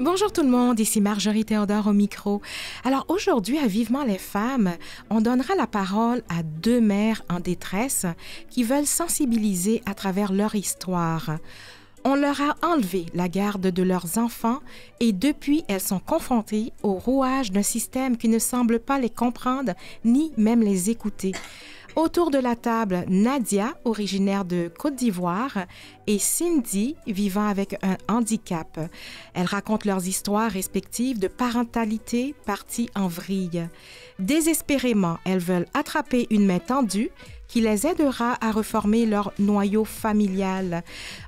Bonjour tout le monde, ici Marjorie Théodore au micro. Alors aujourd'hui à Vivement les femmes, on donnera la parole à deux mères en détresse qui veulent sensibiliser à travers leur histoire. On leur a enlevé la garde de leurs enfants et depuis elles sont confrontées au rouage d'un système qui ne semble pas les comprendre ni même les écouter. Autour de la table, Nadia, originaire de Côte d'Ivoire, et Cindy, vivant avec un handicap. Elles racontent leurs histoires respectives de parentalité partie en vrille. Désespérément, elles veulent attraper une main tendue qui les aidera à reformer leur noyau familial.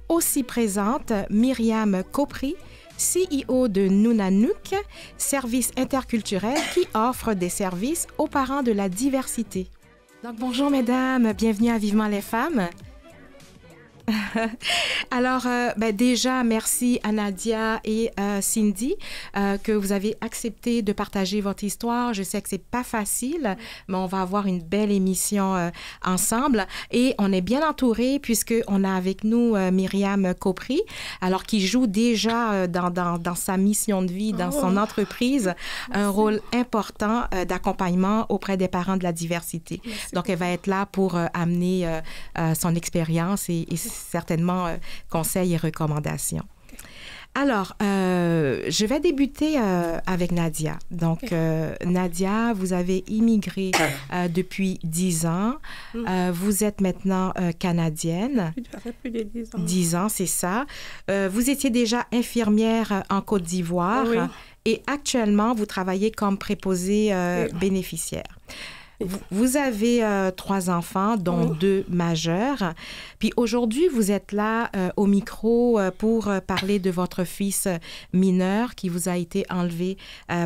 Aussi présente, Myriam Copri, CEO de Nunanuk, service interculturel qui offre des services aux parents de la diversité. Donc bonjour mesdames, bienvenue à Vivement les femmes. Alors, euh, ben déjà, merci à Nadia et euh, Cindy euh, que vous avez accepté de partager votre histoire. Je sais que c'est pas facile, mais on va avoir une belle émission ensemble. Et on est bien entouré puisqu'on a avec nous Myriam Copri, alors qui joue déjà dans, sa mission de vie, dans son oh. entreprise, un rôle important d'accompagnement auprès des parents de la diversité. Donc, elle va être là pour amener son expérience et, et certainement euh, conseils et recommandations. Alors, euh, je vais débuter euh, avec Nadia. Donc, Nadia, vous avez immigré depuis 10 ans. Mm. vous êtes maintenant canadienne. dix 10 ans. c'est ça. vous étiez déjà infirmière en Côte d'Ivoire et actuellement, vous travaillez comme préposée bénéficiaire. Vous avez euh, trois enfants, dont deux majeurs. Puis aujourd'hui, vous êtes là euh, au micro euh, pour parler de votre fils mineur qui vous a été enlevé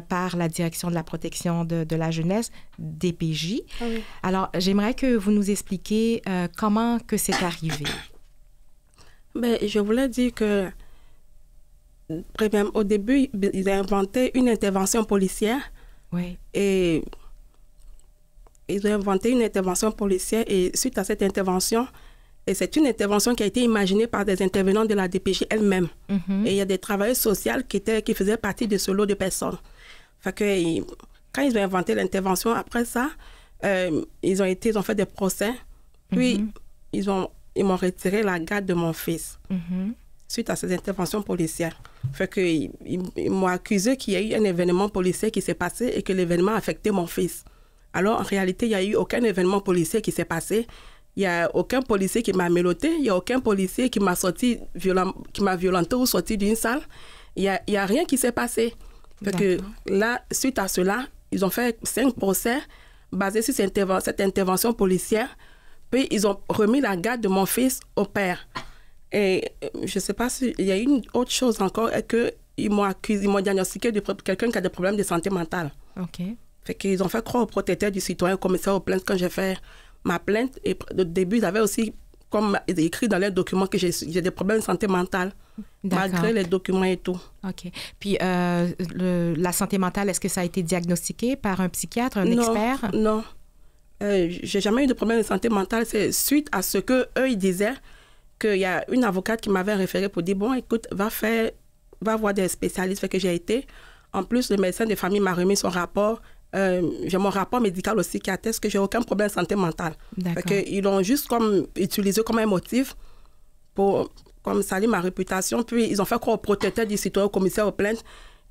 par la direction de la protection de, la jeunesse, DPJ. Ah Alors, j'aimerais que vous nous expliquiez comment que c'est arrivé. Ben, je voulais dire que au début, il a inventé une intervention policière. Oui. Et ils ont inventé une intervention policière et suite à cette intervention, et c'est une intervention qui a été imaginée par des intervenants de la DPJ elle-même. Mhm. Et il y a des travailleurs sociaux qui, étaient, qui faisaient partie de ce lot de personnes. Fait que, quand ils ont inventé l'intervention, après ça, euh, ils ont été, ils ont fait des procès. Puis, mhm. ils ont, ils m'ont retiré la garde de mon fils. Mhm. Suite à ces interventions policières. Fait ils, ils m'ont accusé qu'il y a eu un événement policier qui s'est passé et que l'événement a affecté mon fils. Alors, en réalité, il n'y a eu aucun événement policier qui s'est passé. Il n'y a aucun policier qui m'a méloté. Il n'y a aucun policier qui m'a sorti violent, qui m'a violenté ou sorti d'une salle. Il n'y a, y a, rien qui s'est passé. Parce que là, suite à cela, ils ont fait cinq procès basés sur cette, intervention policière. Puis, ils ont remis la garde de mon fils au père. Et euh, je ne sais pas s'il y a une autre chose encore, que ils m'ont accusé, ils m'ont diagnostiqué de quelqu'un qui a des problèmes de santé mentale. OK. Fait qu'ils ont fait croire au protecteur du citoyen, comme commissaire aux plaintes quand j'ai fait ma plainte. Et au début, ils avaient aussi, comme écrit dans leurs documents, que j'ai des problèmes de santé mentale, malgré les documents et tout. OK. Puis euh, la santé mentale, est-ce que ça a été diagnostiqué par un psychiatre, un expert? Non. Euh, j'ai jamais eu de problème de santé mentale. C'est suite à ce que eux ils disaient qu'il y a une avocate qui m'avait référé pour dire bon écoute va faire va voir des spécialistes fait que j'ai été. En plus le médecin de famille m'a remis son rapport euh, j'ai mon rapport médical aussi qui atteste que j'ai aucun problème de santé mentale. que ils l'ont juste comme utilisé comme un motif pour comme salir ma réputation. Puis ils ont fait croire au protecteur du citoyen, au commissaire aux plaintes,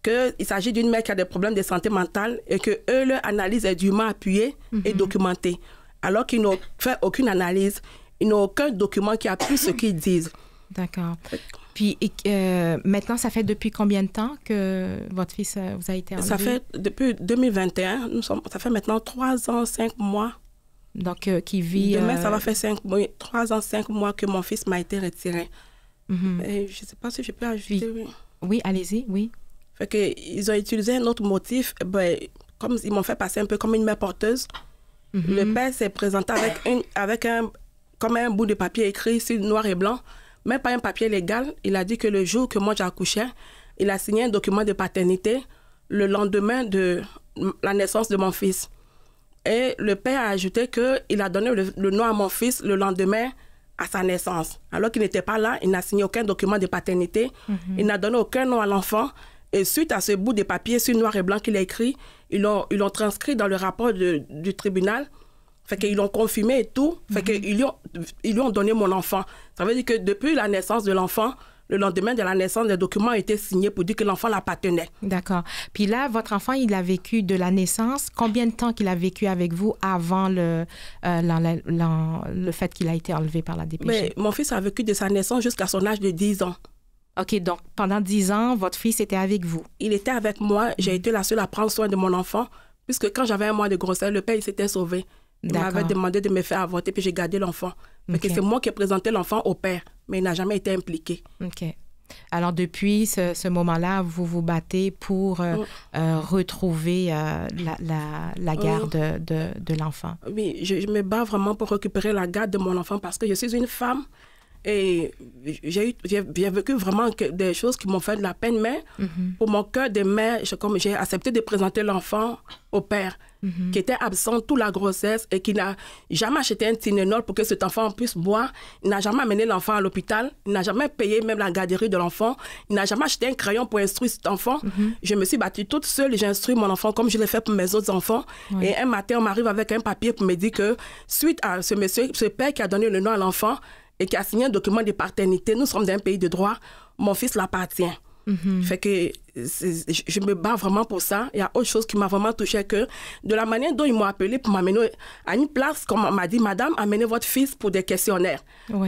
qu'il s'agit d'une mère qui a des problèmes de santé mentale et que eux, leur analyse est dûment appuyée et mhm. documentée. Alors qu'ils n'ont fait aucune analyse, ils n'ont aucun document qui appuie ce qu'ils disent. D'accord. Puis euh, maintenant, ça fait depuis combien de temps que votre fils euh, vous a été enlevé? Ça fait depuis 2021. Nous sommes, ça fait maintenant trois ans, cinq mois. Donc, euh, qui vit. Demain, ça va faire cinq trois ans, cinq mois que mon fils m'a été retiré. Mhm. je ne sais pas si je peux ajouter. Oui, allez-y, oui. Fait que, ils ont utilisé un autre motif. Ben, comme ils m'ont fait passer un peu comme une mère porteuse, mhm. le père s'est présenté avec, avec un, comme un bout de papier écrit sur noir et blanc même pas un papier légal. Il a dit que le jour que moi j'accouchais, il a signé un document de paternité le lendemain de la naissance de mon fils. Et le père a ajouté qu'il a donné le, nom à mon fils le lendemain à sa naissance. Alors qu'il n'était pas là, il n'a signé aucun document de paternité, mhm. il n'a donné aucun nom à l'enfant. Et suite à ce bout de papier sur noir et blanc qu'il a écrit, ils l'ont transcrit dans le rapport du tribunal. Fait qu'ils l'ont confirmé et tout. Fait mhm. qu'ils lui, ont, ils lui ont donné mon enfant. Ça veut dire que depuis la naissance de l'enfant, le lendemain de la naissance, les documents ont été signés pour dire que l'enfant l'appartenait. D'accord. Puis là, votre enfant, il a vécu de la naissance. Combien de temps qu'il a vécu avec vous avant le, euh, le fait qu'il a été enlevé par la DPJ? Mais mon fils a vécu de sa naissance jusqu'à son âge de 10 ans. OK, donc pendant 10 ans, votre fils était avec vous? Il était avec moi. J'ai mhm. été la seule à prendre soin de mon enfant, puisque quand j'avais un mois de grossesse, le père, il s'était sauvé. Il m'avait demandé de me faire avorter, puis j'ai gardé l'enfant. Okay. C'est moi qui ai présenté l'enfant au père, mais il n'a jamais été impliqué. OK. Alors, depuis ce, moment-là, vous vous battez pour euh, mm. euh, retrouver euh, la, la, la, mm. garde de, de l'enfant. Oui, je, me bats vraiment pour récupérer la garde de mon enfant parce que je suis une femme et j'ai vécu vraiment que des choses qui m'ont fait de la peine, mais mm-hmm. pour mon cœur de mère, j'ai accepté de présenter l'enfant au père. Mhm. qui était absent toute la grossesse et qui n'a jamais acheté un tinénol pour que cet enfant puisse boire, n'a jamais amené l'enfant à l'hôpital, n'a jamais payé même la garderie de l'enfant, il n'a jamais acheté un crayon pour instruire cet enfant. Mhm. Je me suis battue toute seule et j'ai instruit mon enfant comme je l'ai fait pour mes autres enfants. Et un matin, on m'arrive avec un papier pour me dire que suite à ce monsieur, ce père qui a donné le nom à l'enfant et qui a signé un document de paternité, nous sommes un pays de droit, mon fils l'appartient. Mhm. Fait que je me bats vraiment pour ça. Il y a autre chose qui m'a vraiment touchée que de la manière dont ils m'ont appelé pour m'amener à une place, comme on m'a dit, Madame, amenez votre fils pour des questionnaires.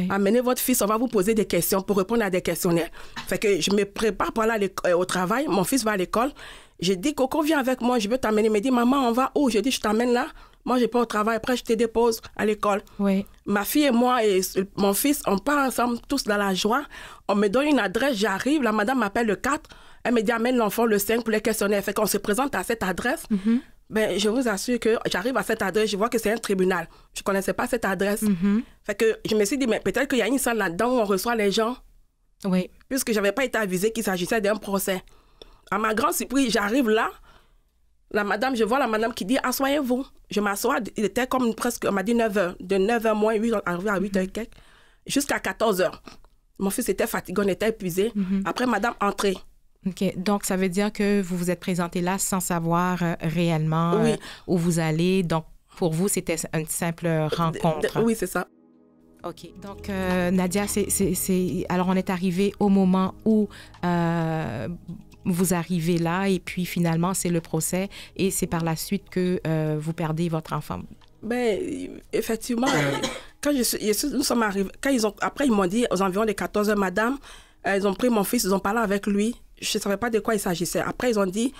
Amenez votre fils, on va vous poser des questions pour répondre à des questionnaires. Fait que je me prépare pour aller euh, au travail, mon fils va à l'école. Je dis, Coco, viens avec moi, je veux t'amener. Il me dit, Maman, on va où? Je dis, je t'amène là moi, j'ai pas au travail. Après, je te dépose à l'école. Oui. Ma fille et moi et mon fils, on part ensemble tous dans la joie. On me donne une adresse, j'arrive. La madame m'appelle le 4. Elle me dit amène l'enfant le 5 pour les questionnaires. Fait qu'on se présente à cette adresse. Mhm. Ben, je vous assure que j'arrive à cette adresse, je vois que c'est un tribunal. Je connaissais pas cette adresse. Mhm. Fait que je me suis dit, mais peut-être qu'il y a une salle là-dedans où on reçoit les gens. Oui. Puisque j'avais pas été avisée qu'il s'agissait d'un procès. À ma grande surprise, j'arrive là, madame, je vois la madame qui dit Assoyez-vous. Je m'assois. Il était comme presque, on m'a dit 9h. De 9h moins 8, on arrivait à 8h quelques, jusqu'à 14h. Mon fils était fatigué, on était épuisé. Mhm. Après, madame entrée. OK. Donc, ça veut dire que vous vous êtes présenté là sans savoir euh, réellement euh, où vous allez. Donc, pour vous, c'était une simple rencontre. oui, c'est ça. OK. Donc, euh, Nadia, c'est, alors on est arrivé au moment où vous arrivez là et puis finalement, c'est le procès et c'est par la suite que euh, vous perdez votre enfant. Ben, effectivement, euh. quand, je, nous sommes arrivés, quand ils ont, après, ils m'ont dit aux environs des 14 heures, madame, euh, ils ont pris mon fils, ils ont parlé avec lui. Je ne savais pas de quoi il s'agissait. Après, ils ont dit,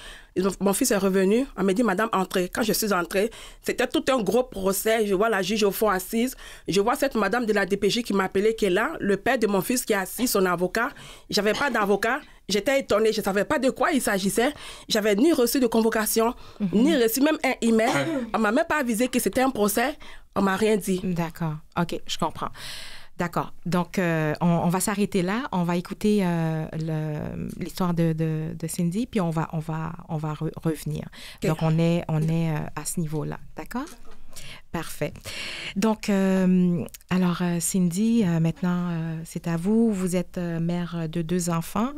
mon fils est revenu. On m'a dit, madame, entrez. Quand je suis entrée, c'était tout un gros procès. Je vois la juge au fond assise. Je vois cette madame de la DPJ qui m'appelait, qui est là. Le père de mon fils qui est assis, son avocat. J'avais pas d'avocat. J'étais étonnée, je ne savais pas de quoi il s'agissait. J'avais ni reçu de convocation, mhm. ni reçu même un email. On m'a même pas avisé que c'était un procès. On m'a rien dit. D'accord. OK, je comprends. D'accord. Donc, euh, on, va s'arrêter là. On va écouter euh, l'histoire de, Cindy, puis on va, on va, on va revenir. Donc, on est, on est euh, à ce niveau-là. D'accord? Parfait. Donc, euh, alors euh, Cindy, euh, maintenant c'est à vous. Vous êtes mère de deux enfants.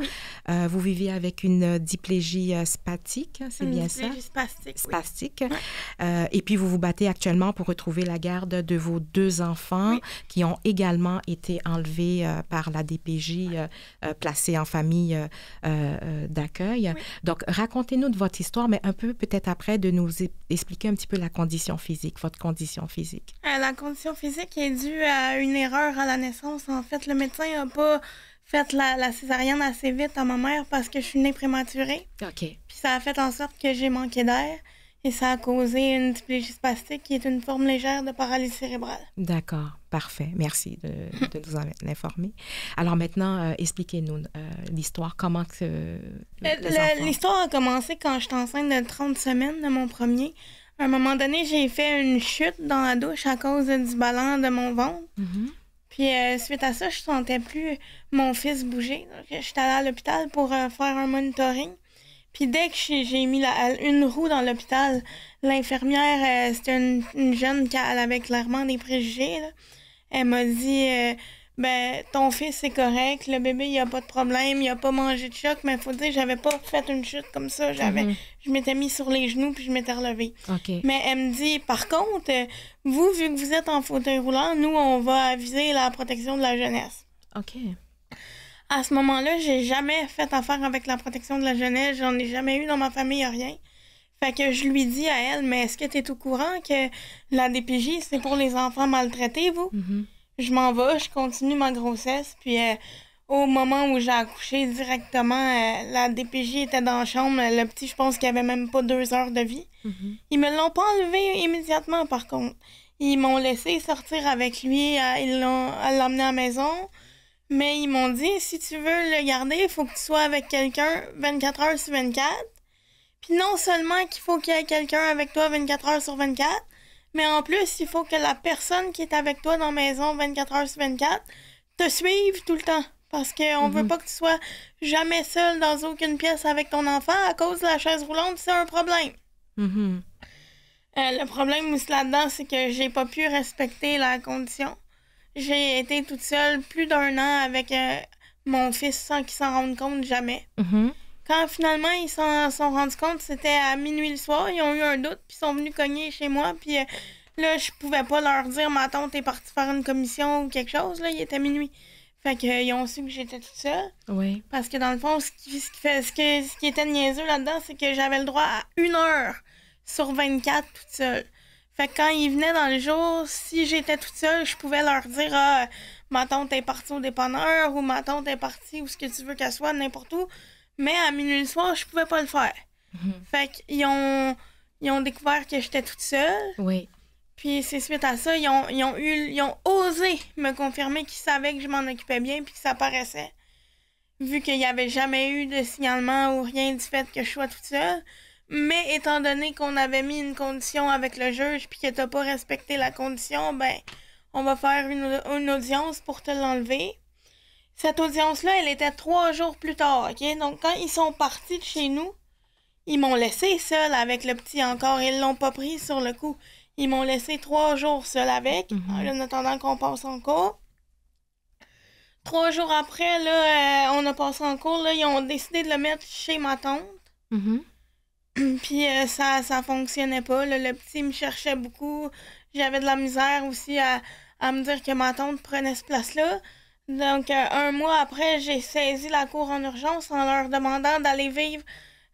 vous vivez avec une diplégie spatique, hein, c'est bien ça? spastique. Spastique. Oui. et puis vous vous battez actuellement pour retrouver la garde de vos deux enfants qui ont également été enlevés par la DPJ, placés en famille d'accueil. Donc, racontez-nous de votre histoire, mais un peu peut-être après de nous expliquer un petit peu la condition physique, votre condition physique? Euh, la condition physique est due à une erreur à la naissance. En fait, le médecin n'a pas fait la, césarienne assez vite à ma mère parce que je suis née prématurée. OK. Puis ça a fait en sorte que j'ai manqué d'air et ça a causé une diplégie spastique qui est une forme légère de paralysie cérébrale. D'accord, parfait. Merci de, nous en informer. Alors maintenant, euh, expliquez-nous euh, l'histoire. Comment que. l'histoire a commencé quand j'étais enceinte de 30 semaines de mon premier. À un moment donné, j'ai fait une chute dans la douche à cause du ballon de mon ventre. Mhm. Puis euh, suite à ça, je sentais plus mon fils bouger. Donc, je suis allée à l'hôpital pour euh, faire un monitoring. Puis dès que j'ai mis la, une roue dans l'hôpital, l'infirmière, euh, c'était une, jeune qui avait clairement des préjugés. Elle m'a dit ben ton fils c'est correct, le bébé il a pas de problème, il a pas mangé de choc, mais faut dire j'avais pas fait une chute comme ça, j'avais mhm. je m'étais mis sur les genoux puis je m'étais relevée. Mais elle me dit par contre, euh, vous vu que vous êtes en fauteuil roulant, nous on va aviser la protection de la jeunesse. OK. À ce moment-là, j'ai jamais fait affaire avec la protection de la jeunesse, j'en ai jamais eu dans ma famille rien. Fait que je lui dis à elle, mais est-ce que tu es au courant que la DPJ, c'est pour les enfants maltraités, vous? Mhm je m'en vais, je continue ma grossesse. Puis euh, au moment où j'ai accouché directement, euh, la DPJ était dans la chambre. Le petit, je pense qu'il avait même pas deux heures de vie. Mm-hmm. Ils me l'ont pas enlevé immédiatement, par contre. Ils m'ont laissé sortir avec lui. Euh, ils l'ont emmené à la maison. Mais ils m'ont dit, si tu veux le garder, il faut que tu sois avec quelqu'un 24 heures sur 24. Puis non seulement qu'il faut qu'il y ait quelqu'un avec toi 24 heures sur 24, mais en plus, il faut que la personne qui est avec toi dans la maison 24 heures sur 24 te suive tout le temps. Parce qu'on on veut mhm. pas que tu sois jamais seule dans aucune pièce avec ton enfant à cause de la chaise roulante, c'est un problème. Mhm. Euh, le problème là-dedans, c'est que j'ai pas pu respecter la condition. J'ai été toute seule plus d'un an avec euh, mon fils sans qu'il s'en rende compte jamais. Mhm. Quand finalement ils s'en sont rendus compte, c'était à minuit le soir, ils ont eu un doute, puis sont venus cogner chez moi, puis euh, là, je pouvais pas leur dire, ma tante est partie faire une commission ou quelque chose, là, il était minuit. Fait qu'ils euh, ont su que j'étais toute seule. Oui. Parce que dans le fond, ce qui, ce qui fait, ce, que, ce qui était niaiseux là-dedans, c'est que j'avais le droit à une heure sur 24 toute seule. Fait que quand ils venaient dans le jour, si j'étais toute seule, je pouvais leur dire ah, ma tante est partie au dépanneur ou ma tante est partie ou ce que tu veux qu'elle soit, n'importe où. Mais à minuit le soir, je pouvais pas le faire. Mhm. Fait qu'ils ont, ils ont découvert que j'étais toute seule. Oui. Puis c'est suite à ça, ils ont, ils ont, osé me confirmer qu'ils savaient que je m'en occupais bien puis que ça paraissait. Vu qu'il n'y avait jamais eu de signalement ou rien du fait que je sois toute seule. Mais étant donné qu'on avait mis une condition avec le juge puis que t'a pas respecté la condition, ben, on va faire une, une audience pour te l'enlever. Cette audience-là, elle était trois jours plus tard, OK? Donc, quand ils sont partis de chez nous, ils m'ont laissé seule avec le petit encore. Ils l'ont pas pris sur le coup. Ils m'ont laissé trois jours seule avec, mhm. en attendant qu'on passe en cours. Trois jours après, là, euh, on a passé en cours. Là, ils ont décidé de le mettre chez ma tante. Mhm. Puis euh, ça, ça fonctionnait pas. Le petit me cherchait beaucoup. J'avais de la misère aussi à, à me dire que ma tante prenait cette place-là. Donc, euh, un mois après, j'ai saisi la cour en urgence en leur demandant d'aller vivre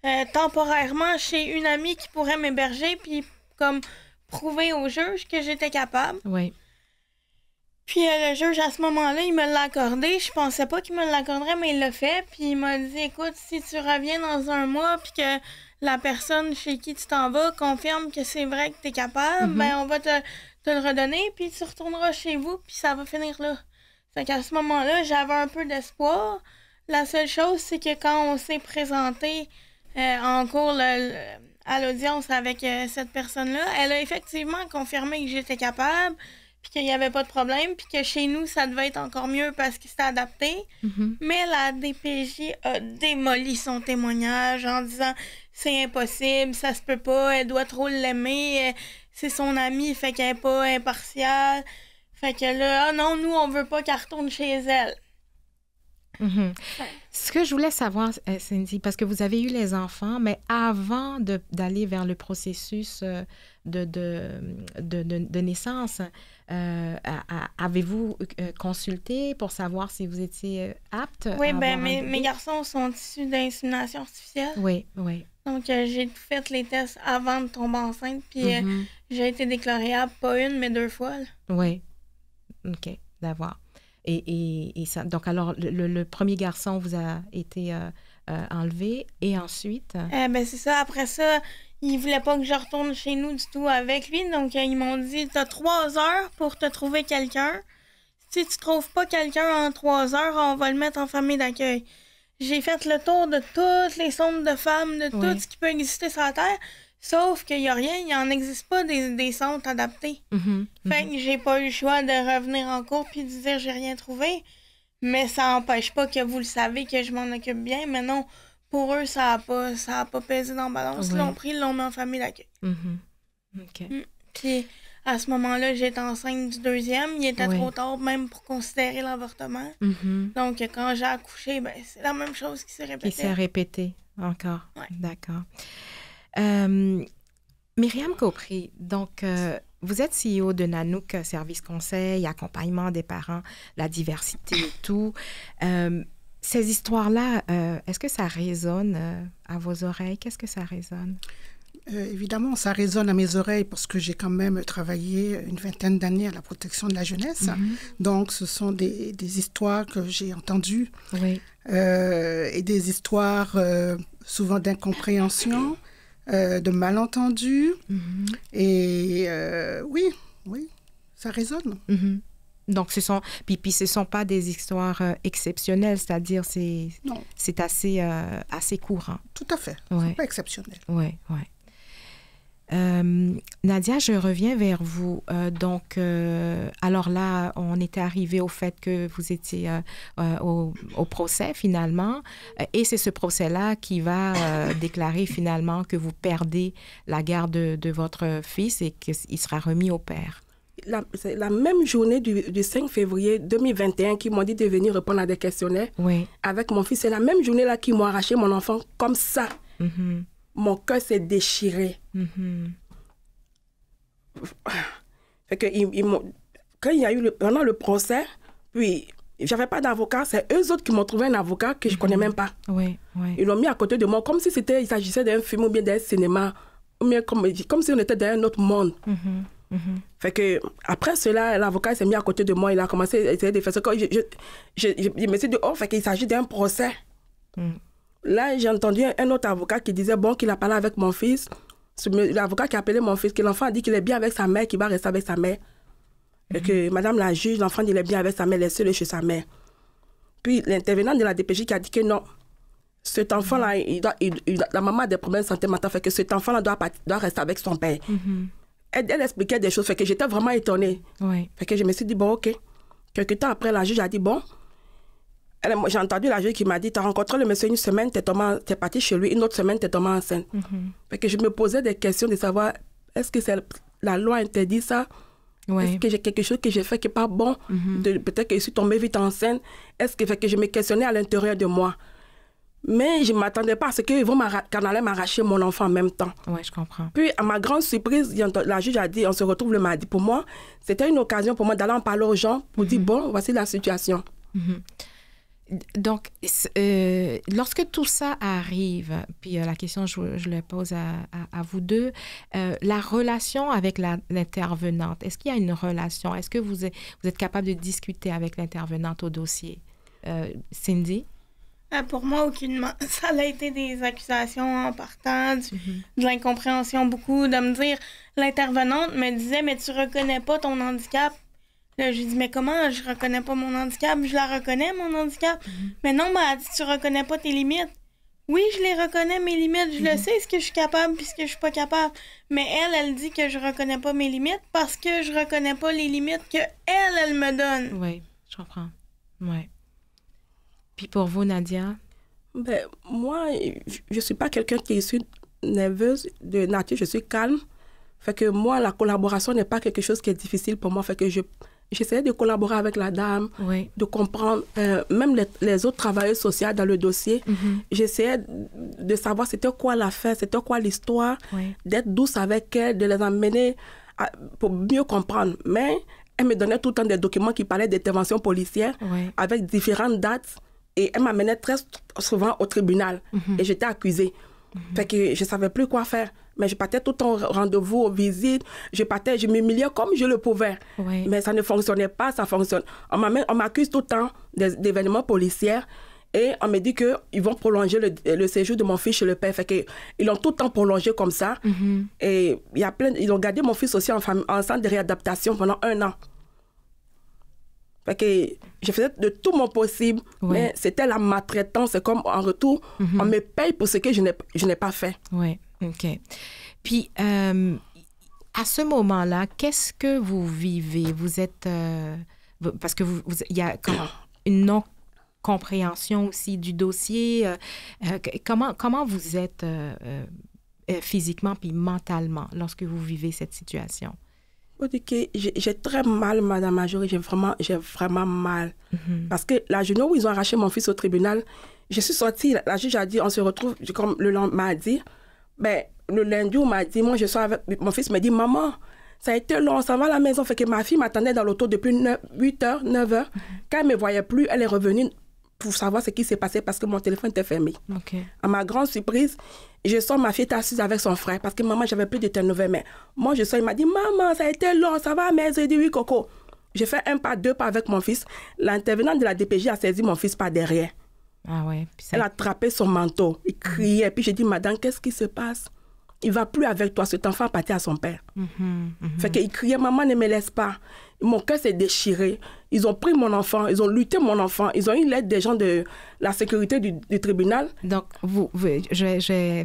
euh, temporairement chez une amie qui pourrait m'héberger, puis comme prouver au juge que j'étais capable. Oui. Puis euh, le juge, à ce moment-là, il me l'a accordé. Je pensais pas qu'il me l'accorderait, mais il l'a fait. Puis il m'a dit, écoute, si tu reviens dans un mois, puis que la personne chez qui tu t'en vas confirme que c'est vrai que tu es capable, mm-hmm. ben on va te, te le redonner, puis tu retourneras chez vous, puis ça va finir là. Fait qu'à ce moment-là, j'avais un peu d'espoir. La seule chose, c'est que quand on s'est présenté euh, en cours à l'audience avec euh, cette personne-là, elle a effectivement confirmé que j'étais capable, puis qu'il n'y avait pas de problème, puis que chez nous, ça devait être encore mieux parce qu'il s'est adapté. Mm-hmm. Mais la DPJ a démoli son témoignage en disant c'est impossible, ça se peut pas, elle doit trop l'aimer, euh, c'est son amie, fait qu'elle n'est pas impartiale. Fait que là, ah non, nous, on veut pas qu'elle retourne chez elle. Mhm. Ce que je voulais savoir, euh, Cindy, parce que vous avez eu les enfants, mais avant d'aller vers le processus euh, de, de, de, naissance, euh, avez-vous consulté pour savoir si vous étiez apte? Oui, bien, mes, mes, garçons sont issus d'insémination artificielle. Oui, oui. Donc, j'ai fait les tests avant de tomber enceinte, puis mhm. j'ai été déclarée apte, pas une, mais deux fois. Oui, OK, d'avoir. Et, et, et, ça, donc, alors, le, premier garçon vous a été euh, euh, enlevé et ensuite? Euh? Eh ben, c'est ça. Après ça, il voulait pas que je retourne chez nous du tout avec lui. Donc, ils m'ont dit, as trois heures pour te trouver quelqu'un. Si tu trouves pas quelqu'un en trois heures, on va le mettre en famille d'accueil. J'ai fait le tour de toutes les sombres de femmes, de tout ce qui peut exister sur la Terre. Sauf qu'il n'y a rien, il n'en existe pas des, des centres adaptés. Mhm, mhm. fait que j'ai pas eu le choix de revenir en cours puis de dire j'ai rien trouvé. Mais ça n'empêche pas que vous le savez, que je m'en occupe bien. Mais non, pour eux, ça n'a pas, ça pas pesé dans le balance. Ils l'ont pris, ils l'ont mis en famille d'accueil. Mhm. OK. Mm. Puis à ce moment-là, j'étais enceinte du deuxième. Il était trop tard même pour considérer l'avortement. Donc quand j'ai accouché, ben, c'est la même chose qui s'est répétée. Qui s'est répétée encore. D'accord. Euh, Myriam Copri, donc euh, vous êtes CEO de Nanook Service Conseil, accompagnement des parents, la diversité et tout. Euh, ces histoires-là, est-ce que ça résonne à vos oreilles? Qu'est-ce que ça résonne? évidemment, ça résonne à mes oreilles parce que j'ai quand même travaillé une vingtaine d'années à la protection de la jeunesse. Mhm. Donc, ce sont des, histoires que j'ai entendues et des histoires souvent d'incompréhension. Euh, de malentendus. Mhm. Et euh, oui, oui, ça résonne. Mhm. Donc, ce sont, puis, ce sont pas des histoires euh, exceptionnelles, c'est-à-dire c'est, c'est assez, assez courant. Tout à fait, pas exceptionnel. Oui, oui. Euh, Nadia, je reviens vers vous. Euh, donc, euh, alors là, on était arrivé au fait que vous étiez au, procès finalement, et c'est ce procès-là qui va déclarer finalement que vous perdez la garde de, votre fils et qu'il sera remis au père. C'est la même journée du, 5 février 2021 qui m'ont dit de venir répondre à des questionnaires oui. avec mon fils. C'est la même journée là qui m'ont arraché mon enfant comme ça. Mm-hmm mon cœur s'est déchiré. Mm-hmm. Fait que quand il y a eu le, pendant le procès, puis j'avais pas d'avocat, c'est eux autres qui m'ont trouvé un avocat que je connais mm-hmm. même pas. Oui, Ils l'ont mis à côté de moi comme si c'était, il s'agissait d'un film ou bien d'un cinéma, ou bien comme, comme si on était dans un autre monde. Mm-hmm. Fait que, après cela, l'avocat s'est mis à côté de moi, il a commencé à essayer de faire ce que je, je, je, me suis dit, oh, fait qu'il s'agit d'un procès. Mm là, j'ai entendu un autre avocat qui disait, bon, qu'il a parlé avec mon fils. L'avocat qui a appelé mon fils, que l'enfant a dit qu'il est bien avec sa mère, qu'il va rester avec sa mère. Et que mhm. madame la juge, l'enfant, il est bien avec sa mère, laissez-le chez sa mère. Puis l'intervenant de la DPJ qui a dit que non, cet enfant-là, mhm. il la maman a des problèmes de santé mentale, fait que cet enfant-là doit, rester avec son père. Mhm. elle, expliquait des choses, fait que j'étais vraiment étonnée. Fait que je me suis dit, bon, ok. Quelque temps après, la juge a dit, bon, j'ai entendu la juge qui m'a dit, Tu as rencontré le monsieur une semaine, tu es parti chez lui, une autre semaine, tu es tombé enceinte. scène. Mm-hmm. que je me posais des questions de savoir, est-ce que la loi interdit ça? Est-ce que j'ai quelque chose que j'ai fait qui n'est pas bon? Mm-hmm. Peut-être que je suis tombée vite enceinte. Est-ce que, fait que je me questionnais à l'intérieur de moi? Mais je ne m'attendais pas à ce qu'ils vont m'arracher mon enfant en même temps. Oui, je comprends. Puis, à ma grande surprise, la juge a dit on se retrouve le mardi. Pour moi, c'était une occasion pour moi d'aller en parler aux gens pour mm-hmm. dire bon, voici la situation donc, euh, lorsque tout ça arrive, puis euh, la question, je, je, le pose à, vous deux, euh, la relation avec l'intervenante, est-ce qu'il y a une relation? Est-ce que vous, êtes, vous êtes capable de discuter avec l'intervenante au dossier? Cindy? pour moi, aucunement. Ça a été des accusations en partant, mhm. de l'incompréhension beaucoup, de me dire, l'intervenante me disait, mais tu reconnais pas ton handicap, Là, je lui dis, mais comment je reconnais pas mon handicap? Je la reconnais, mon handicap. Mhm. Mais non, ma elle dit, tu reconnais pas tes limites. Oui, je les reconnais, mes limites. Je le mhm. sais, ce que je suis capable puisque ce que je suis pas capable. Mais elle, elle dit que je reconnais pas mes limites parce que je reconnais pas les limites que elle, elle me donne. Oui, je comprends. Oui. Puis pour vous, Nadia? Ben, moi, je suis pas quelqu'un qui est nerveuse de nature. Je suis calme. Fait que moi, la collaboration n'est pas quelque chose qui est difficile pour moi. Fait que je j'essayais de collaborer avec la dame, de comprendre, euh, même les, autres travailleurs sociaux dans le dossier, mhm. j'essayais de savoir c'était quoi l'affaire, c'était quoi l'histoire, d'être douce avec elle de les emmener pour mieux comprendre. Mais elle me donnait tout le temps des documents qui parlaient d'intervention policière avec différentes dates et elle m'amenait très souvent au tribunal mhm. et j'étais accusée. Mhm. Fait que je savais plus quoi faire. Mais je partais tout en rendez-vous, aux visites. Je partais, je m'humiliais comme je le pouvais. Mais ça ne fonctionnait pas, ça fonctionne. On m'accuse tout le temps d'événements policiers. Et on me dit qu'ils vont prolonger le, séjour de mon fils chez le père. Fait que, ils l'ont tout le temps prolongé comme ça. Mm-hmm. Et il y a plein, ils ont gardé mon fils aussi en, centre de réadaptation pendant un an. Fait que je faisais de tout mon possible, mais c'était la maltraitance. C'est comme en retour, mm-hmm. on me paye pour ce que je n'ai pas fait. Oui. OK. Puis, euh, à ce moment-là, qu'est-ce que vous vivez? Vous êtes... Euh, parce que vous, il y a une non-compréhension aussi du dossier. Euh, comment, comment vous êtes physiquement puis mentalement lorsque vous vivez cette situation? j'ai très mal, Madame Majorie. j'ai vraiment, j'ai vraiment mal. Mm-hmm. Parce que la journée où ils ont arraché mon fils au tribunal, je suis sortie, la juge a dit, on se retrouve, comme le lendemain dit, ben, le lundi, on m'a dit, moi, je sois avec. Mon fils me dit, maman, ça a été long, ça va à la maison. Fait que ma fille m'attendait dans l'auto depuis 8 h, 9 h. Quand elle me voyait plus, elle est revenue pour savoir ce qui s'est passé parce que mon téléphone était fermé. À ma grande surprise, je sens ma fille assise avec son frère parce que maman, j'avais plus de tes nouvelles. Mais moi, je sens, il m'a dit, maman, ça a été long, ça va à la maison. dit, oui, Coco. J'ai fait un pas, deux pas avec mon fils. L'intervenant de la DPJ a saisi mon fils par derrière. Ah ouais. Puis Elle attrapait son manteau, il criait. Puis j'ai dit, madame, qu'est-ce qui se passe Il va plus avec toi. Cet enfant pâté à son père. Mm-hmm, mm-hmm. il criait, maman, ne me laisse pas. Mon cœur s'est déchiré. Ils ont pris mon enfant, ils ont lutté mon enfant, ils ont eu l'aide des gens de la sécurité du, tribunal. Donc, vous,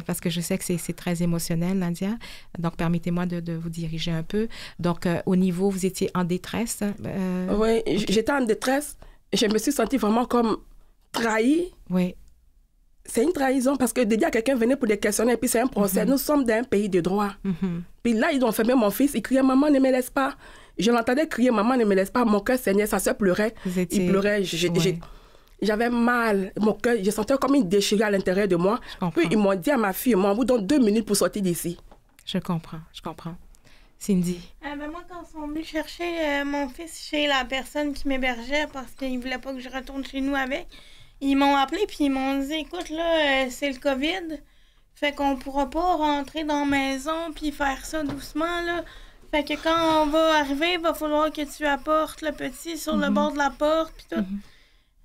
parce que je sais que c'est très émotionnel, Nadia, donc permettez-moi de, vous diriger un peu. Donc, euh, au niveau, vous étiez en détresse euh, Oui, j'étais en détresse. Je me suis sentie vraiment comme trahi Oui. C'est une trahison parce que de à quelqu'un venait pour des questionner, puis c'est un procès. Mhm. Nous sommes dans un pays de droit. Mhm. Puis là, ils ont fermé mon fils, il criait Maman, ne me laisse pas. Je l'entendais crier Maman, ne me laisse pas. Mon cœur saignait, sa soeur pleurait. Il pleurait. J'avais mal. Mon cœur, je sentais comme une déchirure à l'intérieur de moi. Puis ils m'ont dit à ma fille Moi, vous donne deux minutes pour sortir d'ici. Je comprends, je comprends. Cindy. Euh, ben, moi, quand ils sont venus chercher euh, mon fils chez la personne qui m'hébergeait parce qu'ils ne voulaient pas que je retourne chez nous avec, ils m'ont appelé puis ils m'ont dit écoute là euh, c'est le Covid fait qu'on pourra pas rentrer dans la maison puis faire ça doucement là fait que quand on va arriver il va falloir que tu apportes le petit sur le mhm. bord de la porte puis tout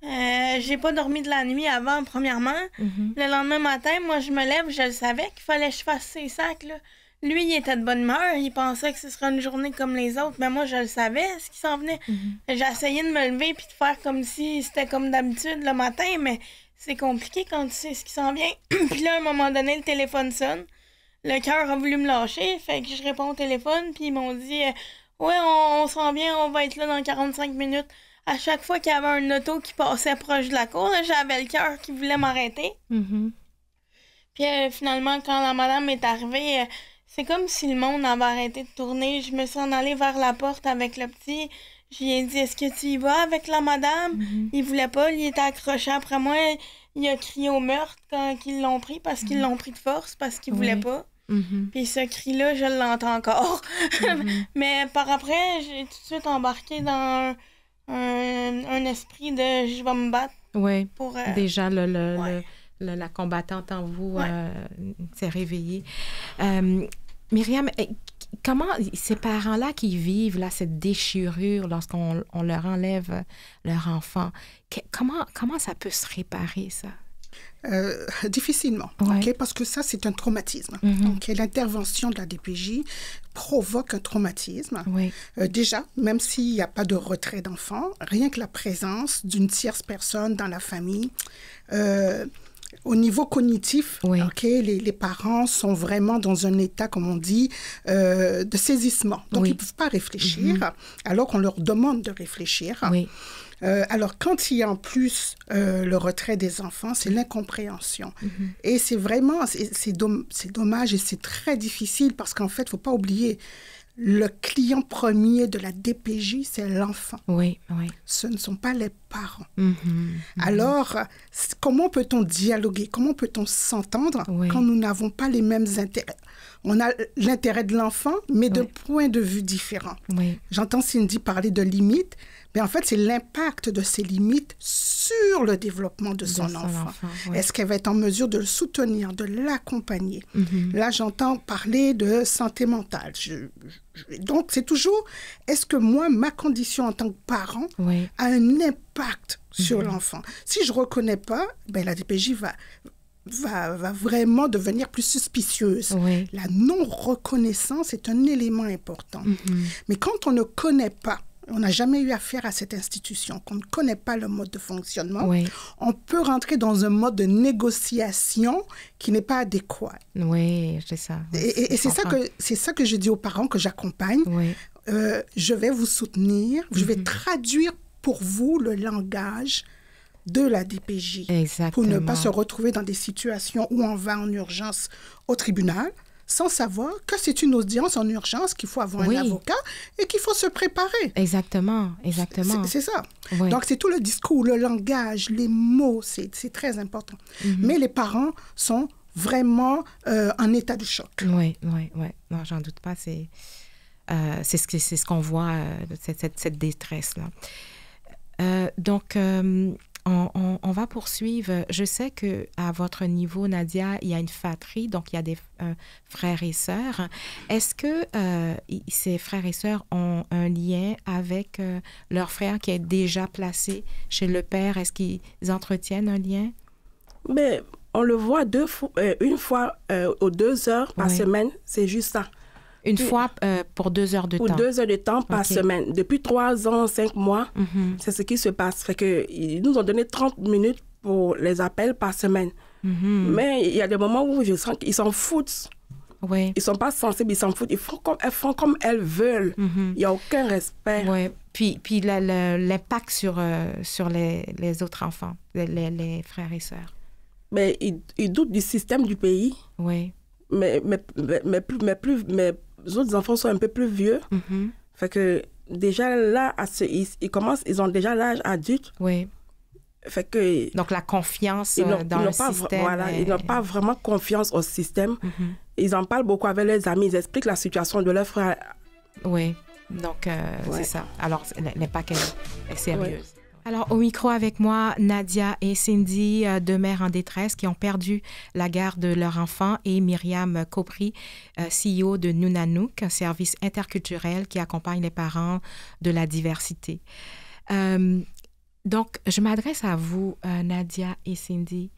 mhm. euh, j'ai pas dormi de la nuit avant premièrement mhm. le lendemain matin moi je me lève je le savais qu'il fallait que je fasse ces sacs là lui, il était de bonne humeur, il pensait que ce serait une journée comme les autres, mais moi, je le savais, ce qui s'en venait. Mhm. J'essayais de me lever puis de faire comme si c'était comme d'habitude le matin, mais c'est compliqué quand tu sais ce qui s'en vient. puis là, à un moment donné, le téléphone sonne. Le cœur a voulu me lâcher, fait que je réponds au téléphone, puis ils m'ont dit euh, Ouais, on, s'en vient, on va être là dans 45 minutes. » À chaque fois qu'il y avait un auto qui passait proche de la cour, j'avais le cœur qui voulait m'arrêter. Mhm. Puis euh, finalement, quand la madame est arrivée... Euh, c'est comme si le monde avait arrêté de tourner. Je me suis en allée vers la porte avec le petit. J'ai dit Est-ce que tu y vas avec la madame mhm. Il voulait pas, il était accroché après moi. Il a crié au meurtre quand ils l'ont pris parce qu'ils mhm. l'ont pris de force, parce qu'il voulait pas. Mhm. Puis ce cri-là, je l'entends encore. Mais par après, j'ai tout de suite embarqué dans un, un, esprit de je vais me battre. Oui. Pour, euh, Déjà, le, la, combattante en vous euh, s'est réveillée. Euh, Myriam, eh, comment ces parents-là qui vivent là, cette déchirure lorsqu'on leur enlève leur enfant, comment, comment ça peut se réparer, ça? Euh, difficilement, parce que ça, c'est un traumatisme. Mm-hmm. L'intervention de la DPJ provoque un traumatisme. déjà, même s'il n'y a pas de retrait d'enfant, rien que la présence d'une tierce personne dans la famille au niveau cognitif, ok, les, parents sont vraiment dans un état, comme on dit, euh, de saisissement. Donc, ils ne peuvent pas réfléchir, mhm. alors qu'on leur demande de réfléchir. Euh, alors, quand il y a en plus euh, le retrait des enfants, c'est l'incompréhension. Mhm. Et c'est vraiment, c'est dommage et c'est très difficile parce qu'en fait, il ne faut pas oublier, le client premier de la DPJ, c'est l'enfant. Oui, oui. Ce ne sont pas les parents. Mhm, mhm. Alors, comment peut-on dialoguer Comment peut-on s'entendre quand nous n'avons pas les mêmes intérêts On a l'intérêt de l'enfant, mais de points de vue différents. Oui. J'entends Cindy parler de limites. Mais en fait, c'est l'impact de ses limites sur le développement de, son, enfant. Est-ce qu'elle va être en mesure de le soutenir, de l'accompagner mhm. Là, j'entends parler de santé mentale. donc, c'est toujours, est-ce que moi, ma condition en tant que parent a un impact sur mhm. l'enfant Si je ne reconnais pas, ben, la DPJ va, Va, va, vraiment devenir plus suspicieuse. La non-reconnaissance est un élément important. Mhm. Mais quand on ne connaît pas on n'a jamais eu affaire à cette institution, qu'on ne connaît pas le mode de fonctionnement, on peut rentrer dans un mode de négociation qui n'est pas adéquat. Oui, c'est ça. et, c'est ça que c'est ça que je dis aux parents que j'accompagne. Euh, je vais vous soutenir, je vais mhm. traduire pour vous le langage de la DPJ pour ne pas se retrouver dans des situations où on va en urgence au tribunal sans savoir que c'est une audience en urgence, qu'il faut avoir un avocat et qu'il faut se préparer. Exactement, exactement. C'est ça. Donc, c'est tout le discours, le langage, les mots, c'est très important. Mhm. Mais les parents sont vraiment euh, en état de choc. Oui, oui, oui. Non, j'en doute pas. C'est euh, ce qu'on ce qu'on voit, euh, cette, cette, cette détresse-là. Euh, donc, on, va poursuivre. Je sais que à votre niveau, Nadia, il y a une fatrie, donc il y a des euh, frères et sœurs. Est-ce que euh, ces frères et sœurs ont un lien avec euh, leur frère qui est déjà placé chez le père Est-ce qu'ils entretiennent un lien Mais ben, on le voit une fois aux deux heures par semaine, c'est juste ça. Une fois euh, pour deux heures de temps. Pour deux heures de temps par semaine. Depuis trois ans, cinq mois, mhm. c'est ce qui se passe. Fait que ils nous ont donné 30 minutes pour les appels par semaine. Mhm. Mais il y a des moments où je sens qu'ils s'en foutent. Ouais. Ils sont pas sensibles, ils s'en foutent. Ils font comme, elles font comme elles veulent. Mhm. Il y n'y a aucun respect. Puis, puis l'impact sur, euh, sur les, les, autres enfants, les, les frères et sœurs. Mais ils, doutent du système du pays. Oui. Mais, mais, mais plus, mais, mais les autres enfants sont un peu plus vieux. Mm-hmm. Fait que déjà là, à ce, ils, commencent, ils ont déjà l'âge adulte. Oui. Fait que, Donc la confiance ils euh, dans le système. Voilà, ils n'ont pas vraiment confiance au système. Mm-hmm. Ils en parlent beaucoup avec leurs amis, ils expliquent la situation de leur frère. Oui, donc euh, c'est ça. Alors n'est pas qu'elle est sérieuse. Alors, au micro avec moi, Nadia et Cindy, euh, deux mères en détresse qui ont perdu la garde de leur enfant, et Myriam Copri, euh, CEO de Nunanook, un service interculturel qui accompagne les parents de la diversité. Euh, donc, je m'adresse à vous, Nadia et Cindy.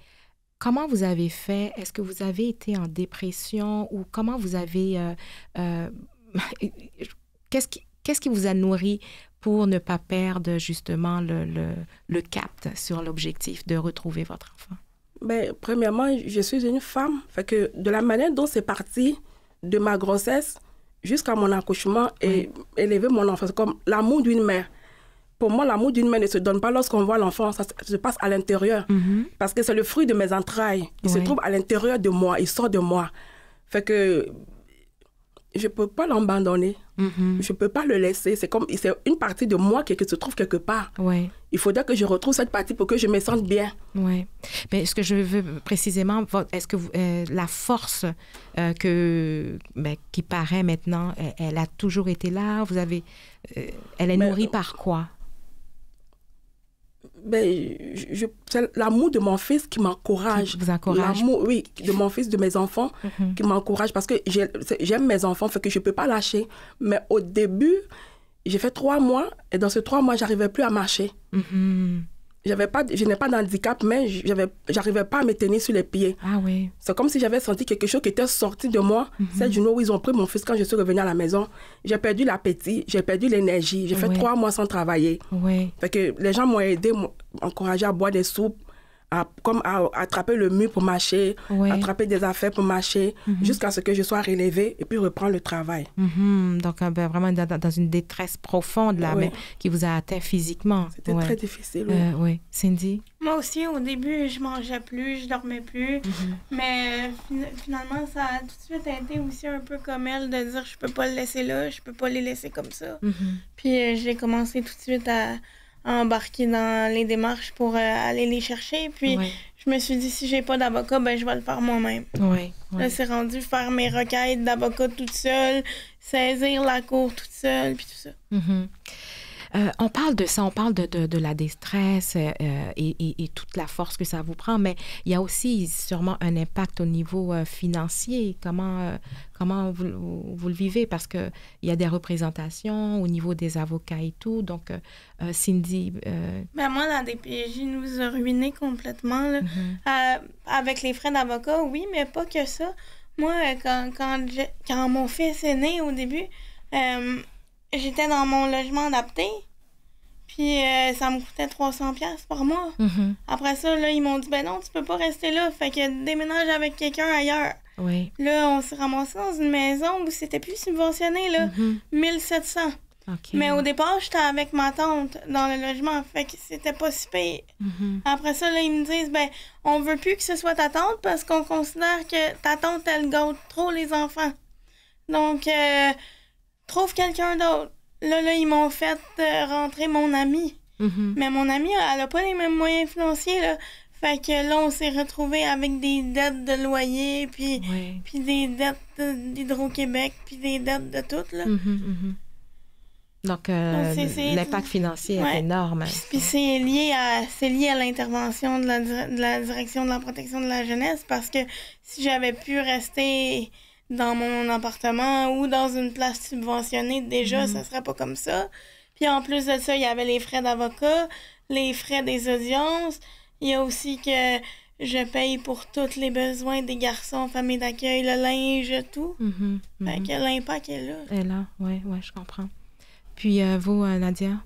Comment vous avez fait? Est-ce que vous avez été en dépression ou comment vous avez... Qu'est-ce qui vous a nourri pour ne pas perdre justement le, le, le cap sur l'objectif de retrouver votre enfant? Ben, premièrement, je suis une femme. Fait que de la manière dont c'est parti de ma grossesse jusqu'à mon accouchement et élever mon enfant, c'est comme l'amour d'une mère. Pour moi, l'amour d'une mère ne se donne pas lorsqu'on voit l'enfant, ça se passe à l'intérieur. Mm-hmm. Parce que c'est le fruit de mes entrailles. Il se trouve à l'intérieur de moi, il sort de moi. Fait que je ne peux pas l'abandonner. Mm-hmm. Je ne peux pas le laisser. C'est comme c'est une partie de moi qui, se trouve quelque part. Il faudrait que je retrouve cette partie pour que je me sente bien. Ouais. Mais ce que je veux précisément, est-ce que euh, la force euh, que, ben, qui paraît maintenant, elle, a toujours été là Vous avez, euh, Elle est nourrie par quoi ben, c'est l'amour de mon fils qui m'encourage. L'amour, oui, de mon fils, de mes enfants mhm. qui m'encourage parce que j'aime mes enfants, fait que je ne peux pas lâcher. Mais au début, j'ai fait trois mois et dans ces trois mois, j'arrivais plus à marcher. Mhm pas, je n'ai pas d'handicap, mais j'arrivais pas à me tenir sur les pieds. Ah oui. C'est comme si j'avais senti quelque chose qui était sorti de moi. Mhm. C'est du Cette où ils ont pris mon fils quand je suis revenue à la maison, j'ai perdu l'appétit, j'ai perdu l'énergie. J'ai fait trois mois sans travailler. Fait que les gens m'ont aidé, m'ont à boire des soupes, à, comme à, attraper le mur pour marcher, attraper des affaires pour marcher, mhm. jusqu'à ce que je sois relevée et puis reprendre le travail. Mhm. Donc, euh, ben, vraiment dans, une détresse profonde là, mais, qui vous a atteint physiquement. C'était très difficile. Oui. Euh, Cindy Moi aussi, au début, je mangeais plus, je dormais plus, mhm. mais finalement, ça a tout de suite été aussi un peu comme elle de dire je peux pas le laisser là, je peux pas les laisser comme ça. Puis euh, j'ai commencé tout de suite à à embarquer dans les démarches pour euh, aller les chercher. Puis je me suis dit, si j'ai pas d'avocat, ben, je vais le faire moi-même. Ouais, Là, c'est rendu faire mes requêtes d'avocat toute seule, saisir la cour toute seule, puis tout ça. Mm-hmm. Euh, on parle de ça, on parle de, la détresse euh, euh, et, toute la force que ça vous prend, mais il y a aussi sûrement un impact au niveau financier. Comment, comment vous, le vivez? Parce qu'il y a des représentations au niveau des avocats et tout. Donc, Cindy. Ben moi, des DPJ nous a ruinés complètement. Mm-hmm. avec les frais d'avocat, oui, mais pas que ça. Moi, quand, quand, quand mon fils est né au début, j'étais dans mon logement adapté. Puis euh, ça me coûtait 300 pièces par mois. Mm-hmm. Après ça, là, ils m'ont dit, ben non, tu peux pas rester là. Fait que déménage avec quelqu'un ailleurs. Là, on s'est ramassé dans une maison où c'était plus subventionné, là, 1700. Mm-hmm. Mais au départ, j'étais avec ma tante dans le logement, fait que c'était pas si pire. Mm-hmm. Après ça, là, ils me disent, ben, on veut plus que ce soit ta tante parce qu'on considère que ta tante, elle gâte trop les enfants. Donc, euh, Trouve quelqu'un d'autre. Là, là, ils m'ont fait euh, rentrer mon ami. Mm-hmm. Mais mon ami elle n'a pas les mêmes moyens financiers. Là. Fait que là, on s'est retrouvé avec des dettes de loyer, puis, puis des dettes d'Hydro-Québec, puis des dettes de tout. Là. Mm-hmm, mm-hmm. Donc, euh, l'impact financier est énorme. Puis, c'est lié à, lié à l'intervention de la direction de la protection de la jeunesse, parce que si j'avais pu rester dans mon appartement ou dans une place subventionnée, déjà, mhm. ça serait pas comme ça. Puis en plus de ça, il y avait les frais d'avocat, les frais des audiences. Il y a aussi que je paye pour tous les besoins des garçons, famille d'accueil, le linge, tout. quel mhm, impact mhm. Fait l'impact est là. Est là, oui, ouais, je comprends. Puis euh, vous, euh, Nadia?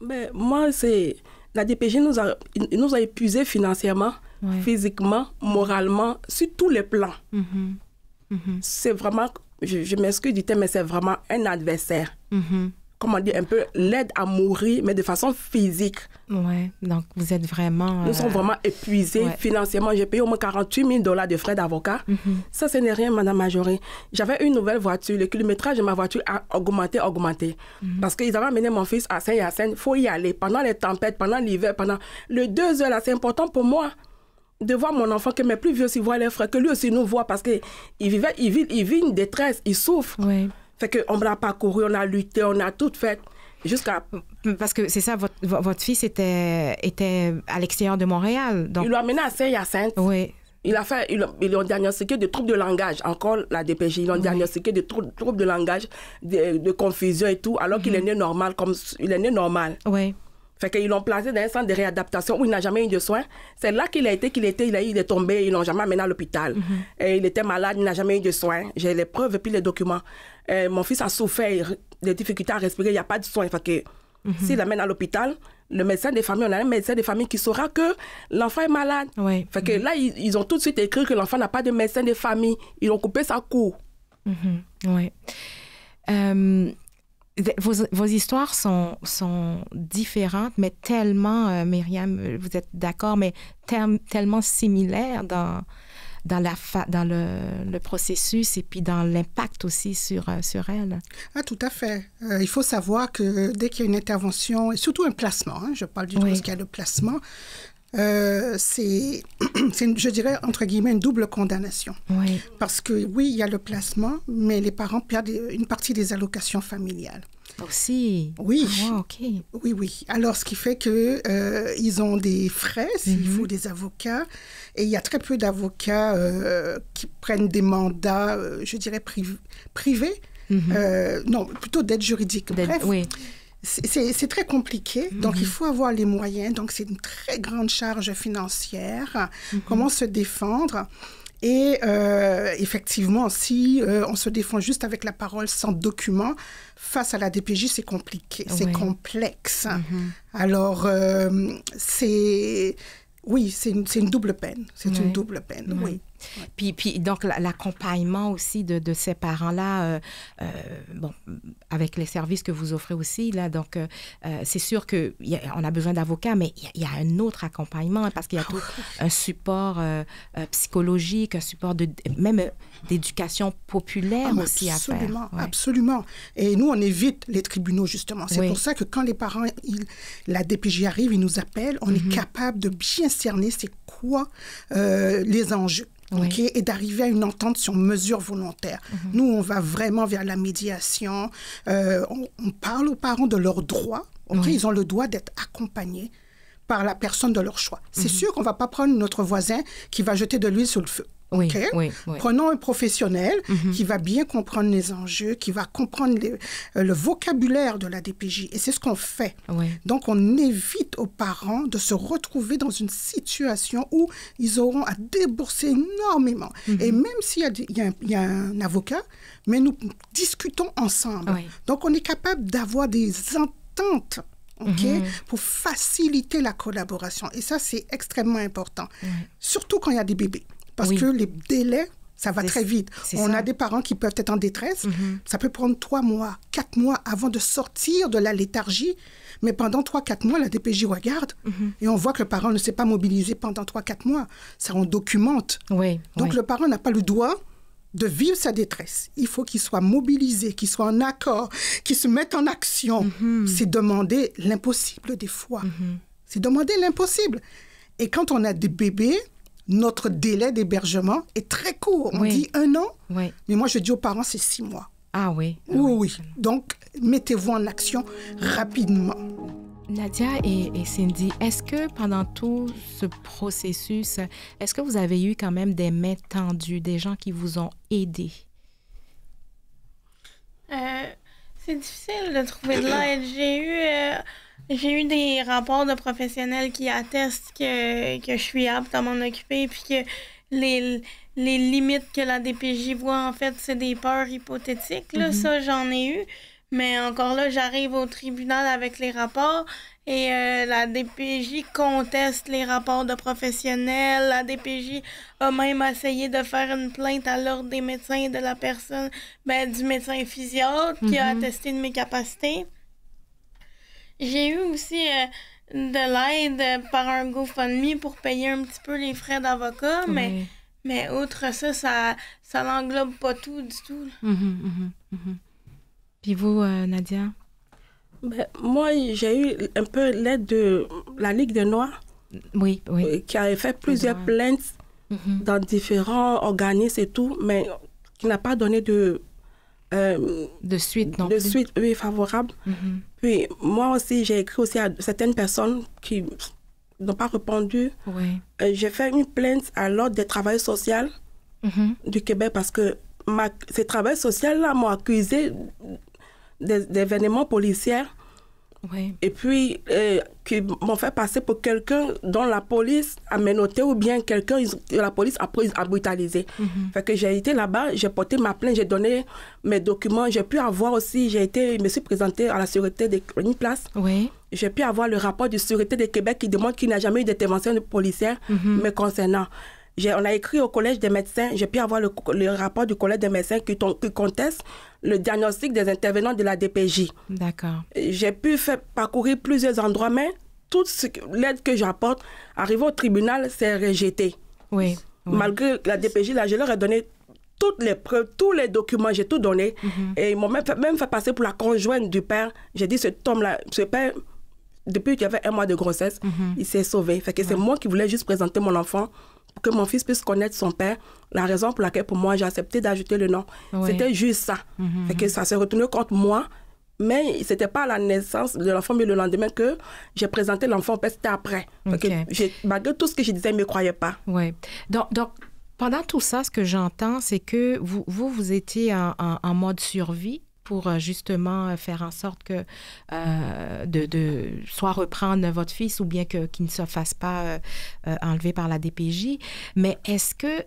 Ben, moi, c'est... La DPG nous a, nous a épuisés financièrement, physiquement, moralement, sur tous les plans. Mm-hmm. C'est vraiment, je, m'excuse du terme, mais c'est vraiment un adversaire. Mm-hmm. Comment dire, un peu l'aide à mourir, mais de façon physique. Ouais, donc vous êtes vraiment. Nous sommes euh, vraiment épuisés financièrement. J'ai payé au moins 48 000 dollars de frais d'avocat. Mm-hmm. Ça, ce n'est rien, Madame Majoré. J'avais une nouvelle voiture. Le kilométrage de ma voiture a augmenté, augmenté. Parce qu'ils avaient amené mon fils à Saint-Hyacinthe. Il faut y aller pendant les tempêtes, pendant l'hiver, pendant. Le 2 heures, là, c'est important pour moi de voir mon enfant que mes plus vieux aussi voient les frères, que lui aussi nous voit parce qu'il vivait, il vit, il vit une détresse, il souffre. Oui. Fait qu'on pas couru, on a lutté, on a tout fait jusqu'à... Parce que c'est ça, votre, fils était, était à l'extérieur de Montréal. Donc... Il l'a amené à Saint-Hyacinthe. Oui. Il a fait, ils l'ont diagnostiqué de troubles de langage, encore la DPJ, ils l'ont dernier diagnostiqué de troubles de langage, de, confusion et tout, alors qu'il mhm. est né normal, comme il est né normal. Oui. Fait qu'ils l'ont placé dans un centre de réadaptation où il n'a jamais eu de soins. C'est là qu'il a été, qu'il était, il, a, il est tombé, ils l'ont jamais amené à l'hôpital. Mm-hmm. Et il était malade, il n'a jamais eu de soins. J'ai les preuves et puis les documents. Euh, mon fils a souffert des difficultés à respirer, il n'y a pas de soins. Fait que mm-hmm. s'il amène à l'hôpital, le médecin des familles, on a un médecin des familles qui saura que l'enfant est malade. Fait que là, ils, ont tout de suite écrit que l'enfant n'a pas de médecin des familles. Ils ont coupé sa cour. Mm-hmm. Oui. Euh... Vos, vos, histoires sont, sont différentes, mais tellement, euh, Myriam, vous êtes d'accord, mais tellement similaires dans, dans, la dans le, le, processus et puis dans l'impact aussi sur, euh, sur elle. Ah, tout à fait. Euh, il faut savoir que dès qu'il y a une intervention, et surtout un placement, hein, je parle du oui. risque de placement, euh, c'est, je dirais, entre guillemets, une double condamnation. Oui. Parce que oui, il y a le placement, mais les parents perdent une partie des allocations familiales. Aussi. Oui. Oh, Oui, oui. Alors, ce qui fait que euh, ils ont des frais, s'il mhm. faut des avocats, et il y a très peu d'avocats euh, qui prennent des mandats, je dirais, privé privés. Mhm. non, plutôt d'aide juridique. Bref. Oui c'est très compliqué, mhm. donc il faut avoir les moyens, donc c'est une très grande charge financière, mhm. comment se défendre. Et euh, effectivement, si euh, on se défend juste avec la parole sans document, face à la DPJ, c'est compliqué, c'est complexe. Mhm. Alors, euh, c'est... Oui, c'est une, double peine. C'est une double peine, oui. Puis, puis donc l'accompagnement aussi de, de ces parents-là, euh, euh, bon, avec les services que vous offrez aussi, là, donc euh, c'est sûr qu'on a, a, besoin d'avocats, mais il y, a un autre accompagnement parce qu'il y a ah tout un support psychologique, un support de, même d'éducation populaire ah, aussi à faire. Absolument, absolument. Et nous, on évite les tribunaux, justement. C'est pour ça que quand les parents, la DPJ arrive, ils nous appellent, on est mhm. capable de bien cerner c'est quoi les enjeux et d'arriver à une entente sur mesure volontaire. Mhm. Nous, on va vraiment vers la médiation. Euh, on, parle aux parents de leurs droits. Ils ont le droit d'être accompagnés par la personne de leur choix. C'est mhm. sûr qu'on ne va pas prendre notre voisin qui va jeter de l'huile sur le feu. Prenons un professionnel mhm. qui va bien comprendre les enjeux, qui va comprendre euh, le vocabulaire de la DPJ. Et c'est ce qu'on fait. Donc, on évite aux parents de se retrouver dans une situation où ils auront à débourser énormément. Mhm. Et même s'il y, a un avocat, mais nous discutons ensemble. Donc, on est capable d'avoir des ententes. ok, mhm. pour faciliter la collaboration. Et ça, c'est extrêmement important, surtout quand il y a des bébés parce que les délais ça va très vite. On a des parents qui peuvent être en détresse. Mhm. Ça peut prendre trois mois, quatre mois avant de sortir de la léthargie. Mais pendant trois, quatre mois, la DPJ regarde mhm. et on voit que le parent ne s'est pas mobilisé pendant trois, quatre mois. Ça, on documente. Oui, Donc, le parent n'a pas le droit de vivre sa détresse. Il faut qu'il soit mobilisé, qu'il soit en accord, qu'il se mette en action. Mhm. C'est demander l'impossible des fois. C'est demander l'impossible. Et quand on a des bébés, notre délai d'hébergement est très court. On dit un an, oui. mais moi je dis aux parents c'est six mois. Ah oui. Ah oui, oui. Donc mettez-vous en action rapidement. Nadia et, Cindy, est-ce que pendant tout ce processus, est-ce que vous avez eu quand même des mains tendues, des gens qui vous ont aidé? Euh, c'est difficile de trouver de l'aide. J'ai eu euh, j'ai eu des rapports de professionnels qui attestent que, que je suis apte à m'en occuper, puis que les, les limites que la DPJ voit, en fait, c'est des peurs hypothétiques. Là, mm-hmm. Ça, j'en ai eu. Mais encore là, j'arrive au tribunal avec les rapports et euh, la DPJ conteste les rapports de professionnels. La DPJ a même essayé de faire une plainte à l'ordre des médecins et de la personne, ben, du médecin physiatre qui a mm-hmm. attesté de mes capacités. J'ai eu aussi euh, de l'aide par un GoFundMe pour payer un petit peu les frais d'avocat, mais, mais outre ça, ça ça l'englobe pas tout du tout. Mhm, mhm, mhm. Puis vous, euh, Nadia? Ben, moi, j'ai eu un peu l'aide de la Ligue des Noirs. oui. Euh, qui avait fait plusieurs plaintes dans différents organismes et tout, mais qui n'a pas donné de euh, de suite, non? De suite, oui, favorable. Mhm. Puis moi aussi, j'ai écrit aussi à certaines personnes qui n'ont pas répondu. Euh, j'ai fait une plainte à l'ordre des travailleurs sociaux mhm. du Québec parce que ces travailleurs sociaux-là m'ont accusé d'événements policiers et puis, euh, qui m'ont fait passer pour quelqu'un dont la police a menotté ou bien quelqu'un que la police a, a brutalisé. Mhm. Fait que j'ai été là-bas, j'ai porté ma plainte, j'ai donné mes documents, j'ai pu avoir aussi, j'ai été, je me suis présentée à la sûreté de une place. Oui. J'ai pu avoir le rapport de sûreté de Québec qui demande qu'il n'y a jamais eu d'intervention policière mm me concernant on a écrit au collège des médecins, j'ai pu avoir le, rapport du collège des médecins qui, conteste le diagnostic des intervenants de la DPJ. D'accord. J'ai pu faire parcourir plusieurs endroits, mais toute l'aide que j'apporte, arrivée au tribunal, c'est rejeté. Oui, Malgré la DPJ, là, je leur ai donné toutes les preuves, tous les documents, j'ai tout donné. Mhm. Et ils m'ont même fait, passer pour la conjointe du père. J'ai dit, là ce père, depuis qu'il y avait un mois de grossesse, mhm. il s'est sauvé. Fait que c'est moi qui voulais juste présenter mon enfant que mon fils puisse connaître son père, la raison pour laquelle pour moi j'ai accepté d'ajouter le nom. C'était juste ça. Mhm, mhm. que ça s'est retourné contre moi. Mais c'était pas à la naissance de l'enfant, mais le lendemain que j'ai présenté l'enfant, c'était après. malgré tout ce que je disais, ils ne me croyaient pas. Oui. Donc, donc, pendant tout ça, ce que j'entends, c'est que vous, vous, vous étiez en, en mode survie pour euh, justement euh, faire en sorte que euh, de, de, soit reprendre votre fils ou bien que qu'il ne se fasse pas enlever par la DPJ. Mais est-ce que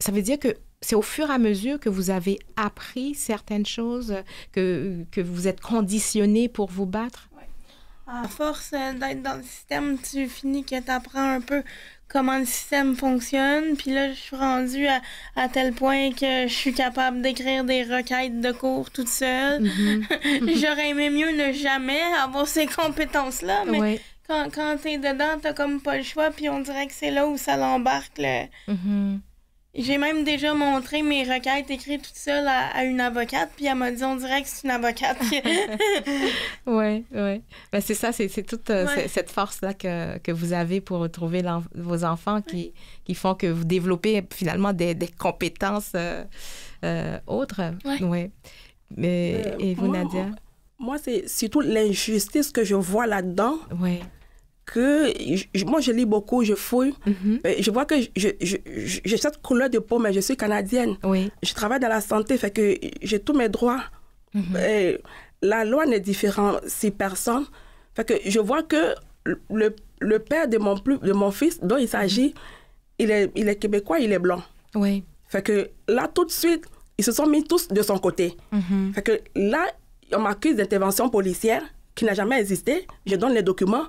ça veut dire que c'est au fur et à mesure que vous avez appris certaines choses, que, que vous êtes conditionné pour vous battre? À force d'être dans le système, tu finis que tu apprends un peu comment le système fonctionne. Puis là, je suis rendue à, tel point que je suis capable d'écrire des requêtes de cours toute seule. Mhm. J'aurais aimé mieux ne jamais avoir ces compétences-là, mais quand, t'es dedans, t'as comme pas le choix, puis on dirait que c'est là où ça l'embarque, le, mhm. J'ai même déjà montré mes requêtes écrites toutes seules à, une avocate, puis elle m'a dit on dirait que c'est une avocate. oui, oui. Ben, c'est ça, c'est toute euh, cette force-là que, vous avez pour retrouver vos enfants qui, qui font que vous développez finalement des, compétences euh, euh, autres. Oui. Ouais. Mais Et vous, Nadia Moi, c'est surtout l'injustice que je vois là-dedans. Oui que moi je lis beaucoup, je fouille, mhm. euh, je vois que j'ai je, cette couleur de peau, mais je suis canadienne. Oui. Je travaille dans la santé, fait que j'ai tous mes droits. Mhm. Euh, la loi n'est différente si personne. Fait que je vois que le, le père de mon, plus, de mon fils, dont il s'agit, il est, il est québécois, il est blanc. Oui. Fait que là, tout de suite, ils se sont mis tous de son côté. Mhm. Fait que là, on m'accuse d'intervention policière qui n'a jamais existé. Je donne les documents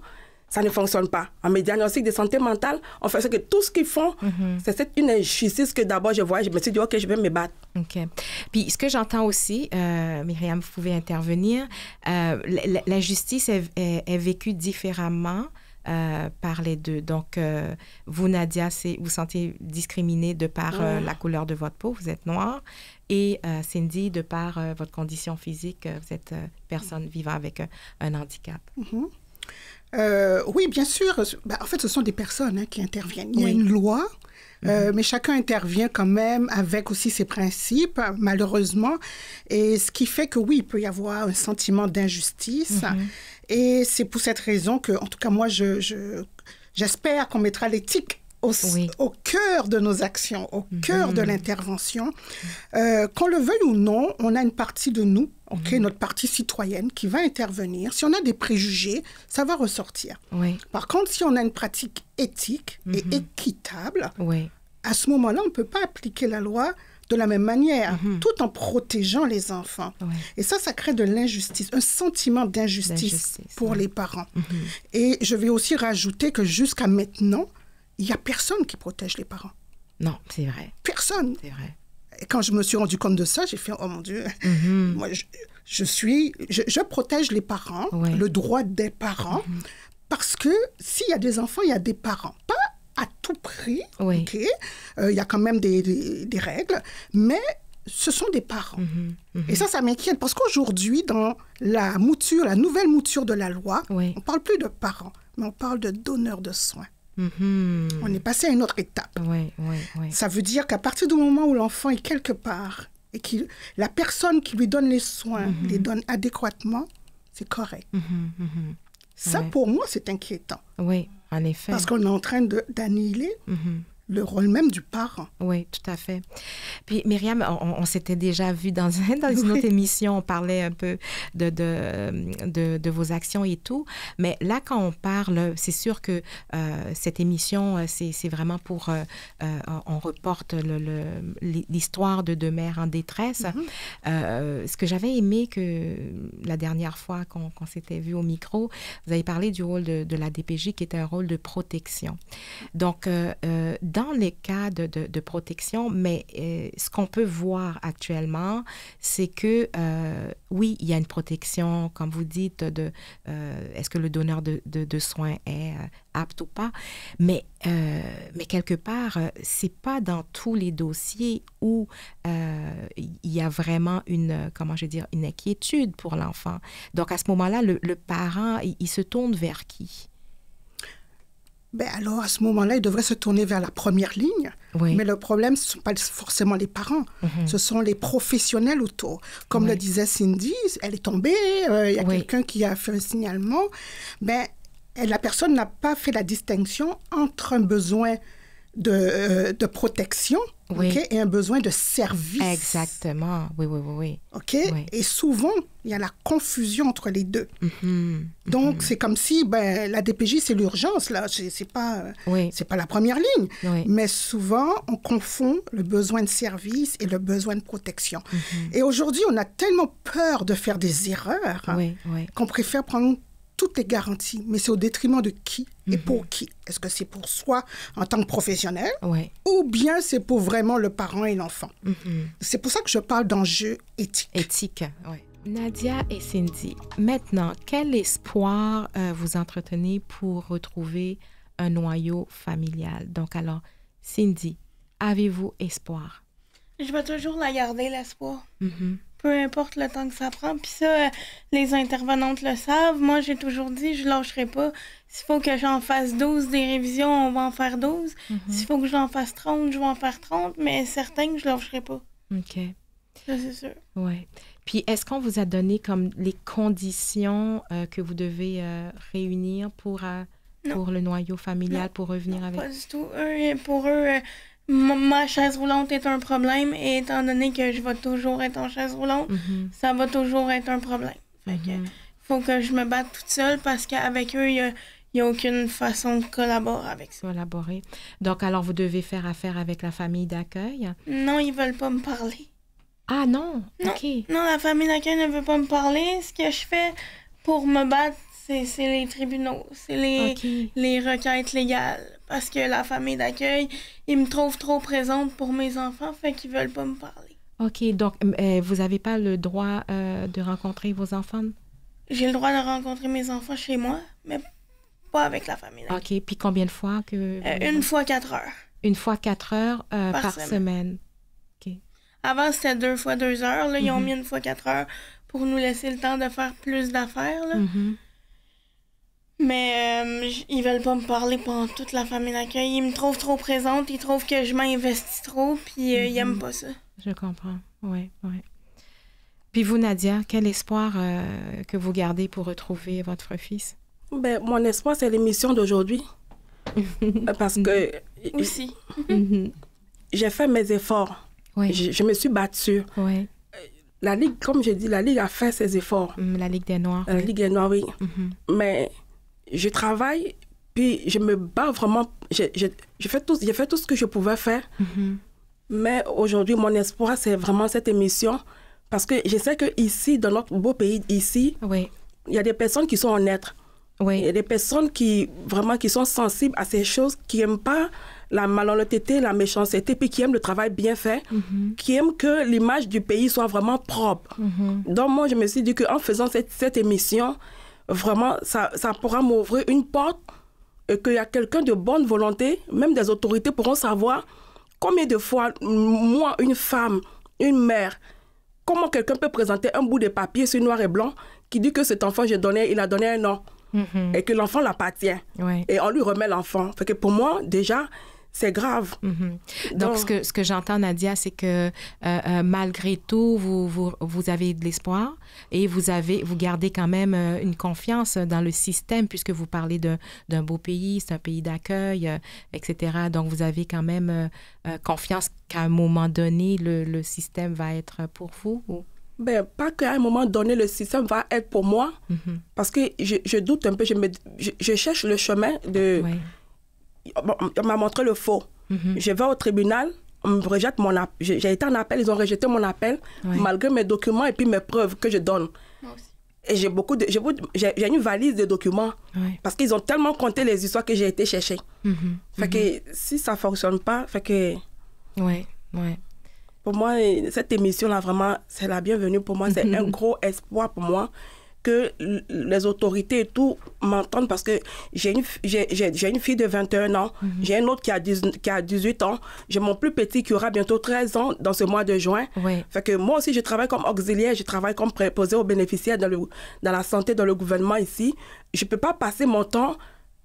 ça ne fonctionne pas. En mes aussi, de santé mentale, on fait ça que tout ce qu'ils font, mhm. c'est une injustice que d'abord je vois, je me suis dit, OK, je vais me battre. OK. Puis ce que j'entends aussi, euh, Myriam, vous pouvez intervenir, euh, la, justice est, vécue différemment. Euh, par les deux. Donc, euh, vous, Nadia, vous sentez discriminée de par la couleur de votre peau, vous êtes noire, et Cindy, de par votre condition physique, vous êtes personne vivant avec un handicap. Mhm. Euh, oui, bien sûr. Ben, en fait, ce sont des personnes hein, qui interviennent. Il y a une loi. Euh, mhm. mais chacun intervient quand même avec aussi ses principes, malheureusement. Et ce qui fait que oui, il peut y avoir un sentiment d'injustice. Mhm. Et c'est pour cette raison que, en tout cas, moi, j'espère qu'on mettra l'éthique au, cœur de nos actions, au mhm. cœur de l'intervention. Euh, qu'on le veuille ou non, on a une partie de nous OK, mhm. notre partie citoyenne qui va intervenir. Si on a des préjugés, ça va ressortir. Par contre, si on a une pratique éthique et mhm. équitable, à ce moment-là, on ne peut pas appliquer la loi de la même manière, mhm. tout en protégeant les enfants. Et ça, ça crée de l'injustice, un sentiment d'injustice pour les parents. Et je vais aussi rajouter que jusqu'à maintenant, il n'y a personne qui protège les parents. Non, c'est vrai. Personne. C'est vrai. Et quand je me suis rendu compte de ça, j'ai fait, oh mon Dieu, mhm. moi, je, suis, je, protège les parents, le droit des parents, mhm. parce que s'il y a des enfants, il y a des parents. Pas à tout prix, euh, il y a quand même des, règles, mais ce sont des parents. Mhm. Et ça, ça m'inquiète, parce qu'aujourd'hui, dans la mouture, la nouvelle mouture de la loi, on on parle plus de parents, mais on parle de donneurs de soins. Mhm. On est passé à une autre étape. Ça veut dire qu'à partir du moment où l'enfant est quelque part et que la personne qui lui donne les soins mhm. les donne adéquatement, c'est correct. Mhm, Ça, pour moi, c'est inquiétant. Oui, en effet. Parce qu'on est en train d'annihiler le rôle même du parent. Oui, tout à fait. Puis Myriam, on, s'était déjà vu dans, dans une autre émission, on parlait un peu de de, vos actions et tout, mais là quand on parle, c'est sûr que euh, cette émission, euh, c'est vraiment pour, euh, on reporte l'histoire de deux mères en détresse. Mm-hmm. ce que j'avais aimé que la dernière fois qu'on s'était vu au micro, vous avez parlé du rôle de, de, la DPJ qui était un rôle de protection. Donc, dans dans les cas de, de, protection, mais euh, ce qu'on peut voir actuellement, c'est que euh, oui, il y a une protection, comme vous dites, de euh, est-ce que le donneur de, de soins est apte ou pas, mais, mais quelque part, c'est pas dans tous les dossiers où il y a vraiment une, comment je dire, une inquiétude pour l'enfant. Donc à ce moment-là, le, parent, il se tourne vers qui? ben alors à ce moment-là, il devrait se tourner vers la première ligne. Mais le problème, ce ne sont pas forcément les parents, mhm. ce sont les professionnels autour. Comme le disait Cindy, elle est tombée, euh, il y a quelqu'un qui a fait un signalement. Ben, la personne n'a pas fait la distinction entre un besoin de, euh, de protection et un besoin de service. Exactement, oui, oui, oui. OK? Et souvent, il y a la confusion entre les deux. Mm-hmm. Mm-hmm. Donc, c'est comme si ben, la DPJ, c'est l'urgence, là, c'est pas, euh, c'est pas la première ligne. Mais souvent, on confond le besoin de service et le besoin de protection. Mm-hmm. Et aujourd'hui, on a tellement peur de faire des erreurs qu'on préfère prendre tout est garanti, mais c'est au détriment de qui et mhm. pour qui Est-ce que c'est pour soi en tant que professionnel ou bien c'est pour vraiment le parent et l'enfant mhm. C'est pour ça que je parle d'enjeux éthiques. Éthique, oui. Nadia et Cindy, maintenant, quel espoir euh, vous entretenez pour retrouver un noyau familial Donc alors, Cindy, avez-vous espoir Je vais toujours la garder, l'espoir. Mhm peu importe le temps que ça prend. Puis ça, euh, les intervenantes le savent. Moi, j'ai toujours dit, je lâcherai pas. S'il faut que j'en fasse 12 des révisions, on va en faire 12. Mhm. S'il faut que j'en fasse 30, je vais en faire 30, mais certain que je lâcherai pas. OK. Ça, c'est sûr. Oui. Puis, est-ce qu'on vous a donné comme les conditions euh, que vous devez euh, réunir pour, pour le noyau familial, pour revenir avec? Pas du tout. pour eux, ma chaise roulante est un problème et étant donné que je vais toujours être en chaise roulante, mm-hmm. ça va toujours être un problème. Fait que mm-hmm. faut que je me batte toute seule parce qu'avec eux, il y a n'y a aucune façon de collaborer avec ça. Collaborer. Donc, alors, vous devez faire affaire avec la famille d'accueil? Non, ils ne veulent pas me parler. Ah non? non. Non, la famille d'accueil ne veut pas me parler. Ce que je fais pour me battre, c'est les tribunaux, c'est les, requêtes légales. Parce que la famille d'accueil, ils me trouvent trop présente pour mes enfants, fait qu'ils veulent pas me parler. OK, donc euh, vous n'avez pas le droit euh, de rencontrer vos enfants? J'ai le droit de rencontrer mes enfants chez moi, mais pas avec la famille. d'accueil. OK, puis combien de fois que... Euh, une fois quatre heures. Une fois quatre heures par, semaine. OK. Avant, c'était deux fois deux heures. Là, ils ont mhm. mis une fois quatre heures pour nous laisser le temps de faire plus d'affaires. Là. Mhm. Mais euh, ils veulent pas me parler pendant toute la famille d'accueil. Ils me trouvent trop présente, ils trouvent que je m'investis trop, puis euh, ils aiment mhm. pas ça. Je comprends, oui, oui. Puis vous, Nadia, quel espoir euh, que vous gardez pour retrouver votre fils? Ben, mon espoir, c'est l'émission d'aujourd'hui. Parce que... Aussi. J'ai fait mes efforts. Oui. Je, me suis battue. Oui. La Ligue, comme je dis, la Ligue a fait ses efforts. Mm, la Ligue des Noirs. La Ligue des Noirs, oui. Mm-hmm. Mais je travaille, puis je me bats vraiment. tout, j'ai fait tout ce que je pouvais faire. Mhm. Mais aujourd'hui, mon espoir, c'est vraiment cette émission. Parce que je sais que ici, dans notre beau pays, ici, oui. il y a des personnes qui sont honnêtes. Oui. Il y a des personnes qui, vraiment, qui sont sensibles à ces choses, qui n'aiment pas la malhonnêteté, la méchanceté, puis qui aiment le travail bien fait, mhm. qui aiment que l'image du pays soit vraiment propre. Mhm. Donc, moi, je me suis dit qu'en faisant cette, cette émission, vraiment, ça, pourra m'ouvrir une porte et euh, qu'il y a quelqu'un de bonne volonté, même des autorités pourront savoir combien de fois, moi, une femme, une mère, comment quelqu'un peut présenter un bout de papier sur noir et blanc qui dit que cet enfant, j'ai donné, il a donné un nom. Mm-hmm. Et que l'enfant l'appartient. Et on lui remet l'enfant. Fait que pour moi, déjà, c'est grave. Mhm. Donc, ce que, ce que j'entends, Nadia, c'est que euh, euh, malgré tout, vous, vous, avez de l'espoir et vous, avez, vous gardez quand même euh, une confiance dans le système puisque vous parlez d'un beau pays, c'est un pays d'accueil, etc. Donc, vous avez quand même confiance qu'à un moment donné, le, système va être pour vous Ben, pas qu'à un moment donné, le système va être pour moi, mhm. parce que je, doute un peu, je, je, cherche le chemin de, on m'a montré le faux. Mhm. Je vais au tribunal, on rejette mon J'ai été en appel, ils ont rejeté mon appel malgré mes documents et puis mes preuves que je donne. Moi aussi. Et j'ai beaucoup de. J'ai une valise de documents. Parce qu'ils ont tellement compté les histoires que j'ai été chercher. Mhm. Fait que mhm. si ça fonctionne pas, fait que. Ouais, ouais. Pour moi, cette émission-là, vraiment, c'est la bienvenue pour moi. C'est un gros espoir pour moi que les autorités et tout m'entendent parce que j'ai une, j'ai, une fille de 21 ans, mhm. j'ai une autre qui a, qui a 18 ans, j'ai mon plus petit qui aura bientôt 13 ans dans ce mois de juin. Fait que moi aussi, je travaille comme auxiliaire, je travaille comme préposé aux bénéficiaires dans, le, dans la santé, dans le gouvernement ici. Je ne peux pas passer mon temps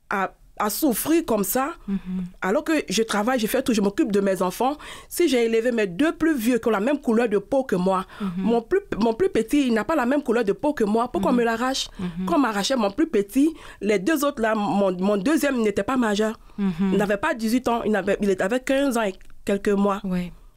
à à souffrir comme ça, mm-hmm. alors que je travaille, je fais tout, je m'occupe de mes enfants. Si j'ai élevé mes deux plus vieux qui ont la même couleur de peau que moi, mm-hmm. mon, plus, mon plus petit, il n'a pas la même couleur de peau que moi, pourquoi qu'on mm-hmm. me l'arrache Quand on m'arrachait mon plus petit, les deux autres là, mon, deuxième n'était pas majeur. Il n'avait pas 18 ans, il avait, il 15 ans et quelques mois.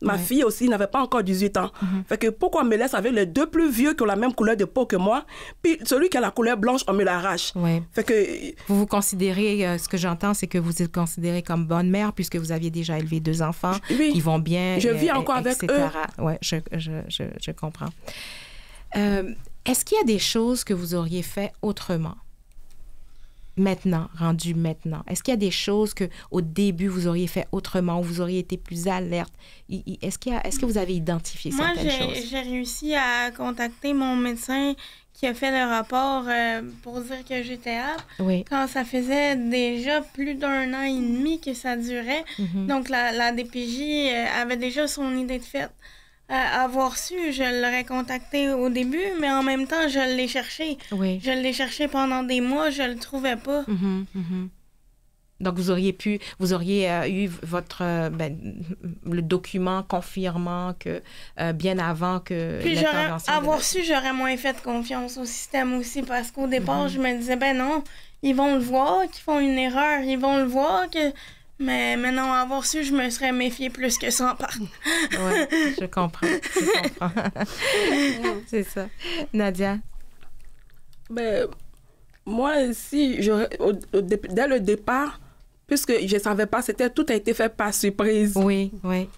Ma fille aussi n'avait pas encore 18 ans. Mhm. Fait que pourquoi on me laisse avec les deux plus vieux qui ont la même couleur de peau que moi, puis celui qui a la couleur blanche, on me l'arrache. Fait que... Vous vous considérez, euh, ce que j'entends, c'est que vous êtes considérée comme bonne mère puisque vous aviez déjà élevé deux enfants. Oui. Ils vont bien. Je vis euh, encore avec eux. Ouais, je, je, je, je comprends. Euh, est-ce qu'il y a des choses que vous auriez fait autrement? maintenant, rendu maintenant? Est-ce qu'il y a des choses que au début vous auriez fait autrement, vous auriez été plus alerte? Est-ce est que vous avez identifié Moi, certaines choses? Moi, j'ai réussi à contacter mon médecin qui a fait le rapport euh, pour dire que j'étais apte. Oui. Quand ça faisait déjà plus d'un an et demi que ça durait, mm-hmm. donc la, DPJ euh, avait déjà son idée de fait avoir su, je l'aurais contacté au début, mais en même temps, je l'ai cherché. Oui. Je l'ai cherché pendant des mois, je le trouvais pas. Mm-hmm, mm-hmm. Donc, vous auriez pu, vous auriez euh, eu votre, euh, ben, le document confirmant que euh, bien avant que. Puis, avoir su, j'aurais moins fait confiance au système aussi, parce qu'au départ, mm-hmm. je me disais, ben non, ils vont le voir qu'ils font une erreur, ils vont le voir que mais maintenant, avoir su, je me serais méfiée plus que sans parler. oui, je comprends. Je comprends. c'est ça. Nadia? mais ben, moi, aussi, je, dès le départ, puisque je ne savais pas, c'était tout a été fait par surprise. Oui, oui.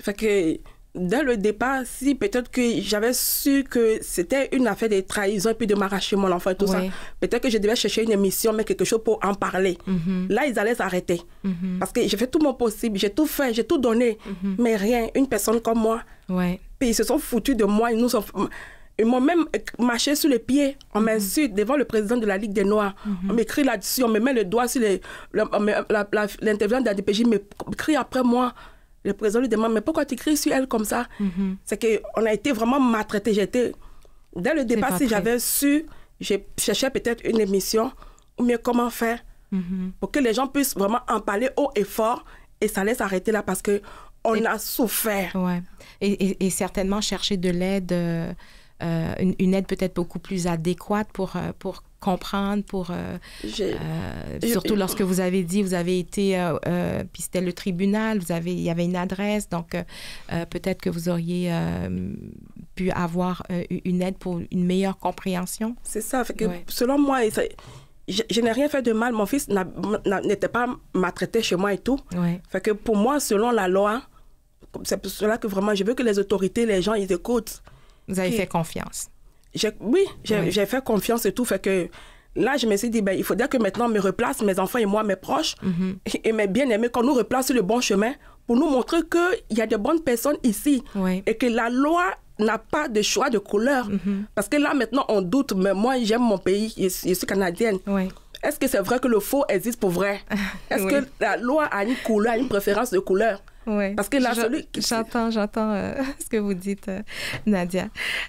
Fait que dès le départ, si peut-être que j'avais su que c'était une affaire de trahison et puis de mon enfant et tout ça, peut-être que je devais chercher une émission, mais quelque chose pour en parler. Mhm. Là, ils allaient s'arrêter. Mhm. Parce que j'ai fait tout mon possible, j'ai tout fait, j'ai tout donné, mhm. mais rien, une personne comme moi. Ouais. Puis ils se sont foutus de moi, ils nous ont... Ils m'ont même marché sur les pieds. On m'insulte devant le président de la Ligue des Noirs. On m'écrit là-dessus, on me met le doigt sur l'intervenant de la DPJ me crie après moi. Le président lui demande, mais pourquoi tu cries sur elle comme ça mm-hmm. C'est qu'on a été vraiment maltraité. J'étais... Dès le départ, si j'avais su, je cherchais peut-être une émission ou mieux comment faire mm-hmm. pour que les gens puissent vraiment en parler haut et fort et ça laisse arrêter là parce qu'on a souffert. Ouais. Et, certainement chercher de l'aide. Euh, euh, une, aide peut-être beaucoup plus adéquate pour, euh, pour comprendre pour euh, surtout lorsque vous avez dit vous avez été puis c'était le tribunal vous avez il y avait une adresse donc peut-être que vous auriez pu avoir une aide pour une meilleure compréhension c'est ça fait que selon moi je, n'ai rien fait de mal mon fils n'était pas maltraité chez moi et tout fait que pour moi selon la loi c'est pour cela que vraiment je veux que les autorités les gens ils écoutent vous avez fait confiance. oui, j'ai fait confiance et tout. Fait que là, je me suis dit, ben, il faudrait que maintenant on me replace, mes enfants et moi, mes proches mhm. et mes bien-aimés, qu'on nous replace sur le bon chemin pour nous montrer qu'il y a de bonnes personnes ici et que la loi n'a pas de choix de couleur. Mhm. Parce que là, maintenant, on doute, mais moi, j'aime mon pays, je, suis canadienne. Est-ce que c'est vrai que le faux existe pour vrai? Est-ce que la loi a une couleur, une préférence de couleur? Oui. Parce que là, J'entends, j'entends euh, ce que vous dites, euh, Nadia.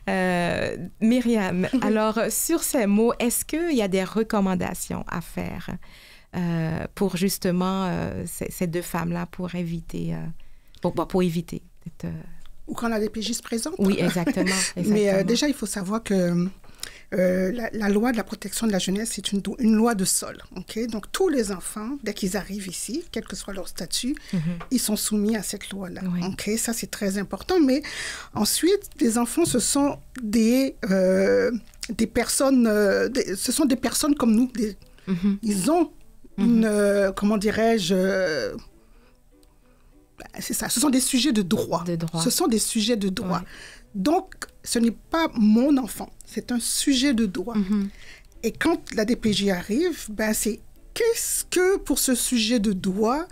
Euh, Myriam, alors, sur ces mots, est-ce qu'il y a des recommandations à faire pour justement ces, deux femmes-là, pour éviter, pour, bah, pour, éviter Ou quand la DPJ se présente. Oui, exactement. Mais déjà, il faut savoir que euh, la, loi de la protection de la jeunesse, c'est une, loi de sol. Donc, tous les enfants, dès qu'ils arrivent ici, quel que soit leur statut, mhm. ils sont soumis à cette loi-là. Ça, c'est très important. Mais ensuite, les enfants, ce sont des, euh, des personnes, euh, ce sont des personnes comme nous. Mhm. Ils ont mhm. une, comment dirais-je, bah, c'est ça, ce sont des sujets de droit. Ce sont des sujets de droit. Donc, ce n'est pas mon enfant, c'est un sujet de doigt. Mhm. Et quand la DPJ arrive, ben c'est qu'est-ce que pour ce sujet de doigt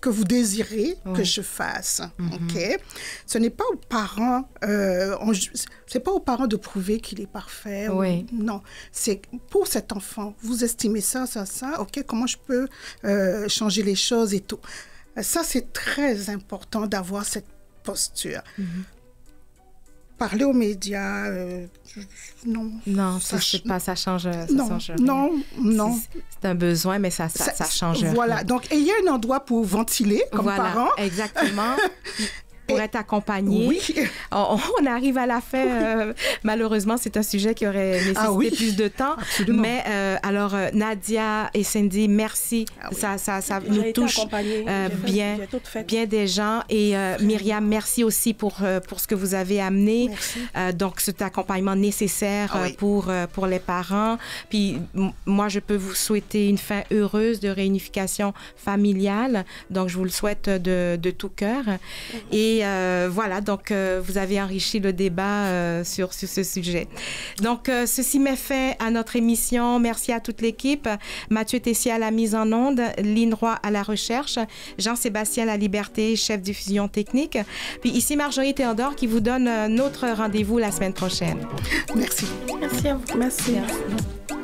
que vous désirez que je fasse, mhm. ok Ce n'est pas aux parents, euh, c'est pas aux parents de prouver qu'il est parfait. non, c'est pour cet enfant. Vous estimez ça, ça, ça. Ok, comment je peux euh, changer les choses et tout. Ça, c'est très important d'avoir cette posture. Mhm parler aux médias. Euh, non. Non, ça, ne pas, ça change. non, non, non. C'est un besoin, mais ça, ça, change. Voilà. Donc, ayez un endroit pour ventiler comme voilà, Exactement. pour être accompagné. On, arrive à la fin. Euh, malheureusement, c'est un sujet qui aurait ah nécessité plus de temps. Mais euh, alors, euh, Nadia et Cindy, merci. Ah ça, ça, ça nous touche bien, bien des gens. Et Myriam, merci aussi pour, pour ce que vous avez amené. donc, cet accompagnement nécessaire ah pour, pour les parents. Puis, moi, je peux vous souhaiter une fin heureuse de réunification familiale. Donc, je vous le souhaite de, de tout cœur. Et et euh, voilà, donc euh, vous avez enrichi le débat euh, sur, ce sujet. Donc ceci met fin à notre émission. Merci à toute l'équipe. Mathieu Tessier à la mise en onde, Lynn Roy à la recherche, Jean-Sébastien à la liberté, chef diffusion technique. Puis ici Marjorie Théodore qui vous donne notre rendez-vous la semaine prochaine. Merci. Merci à vous. Merci.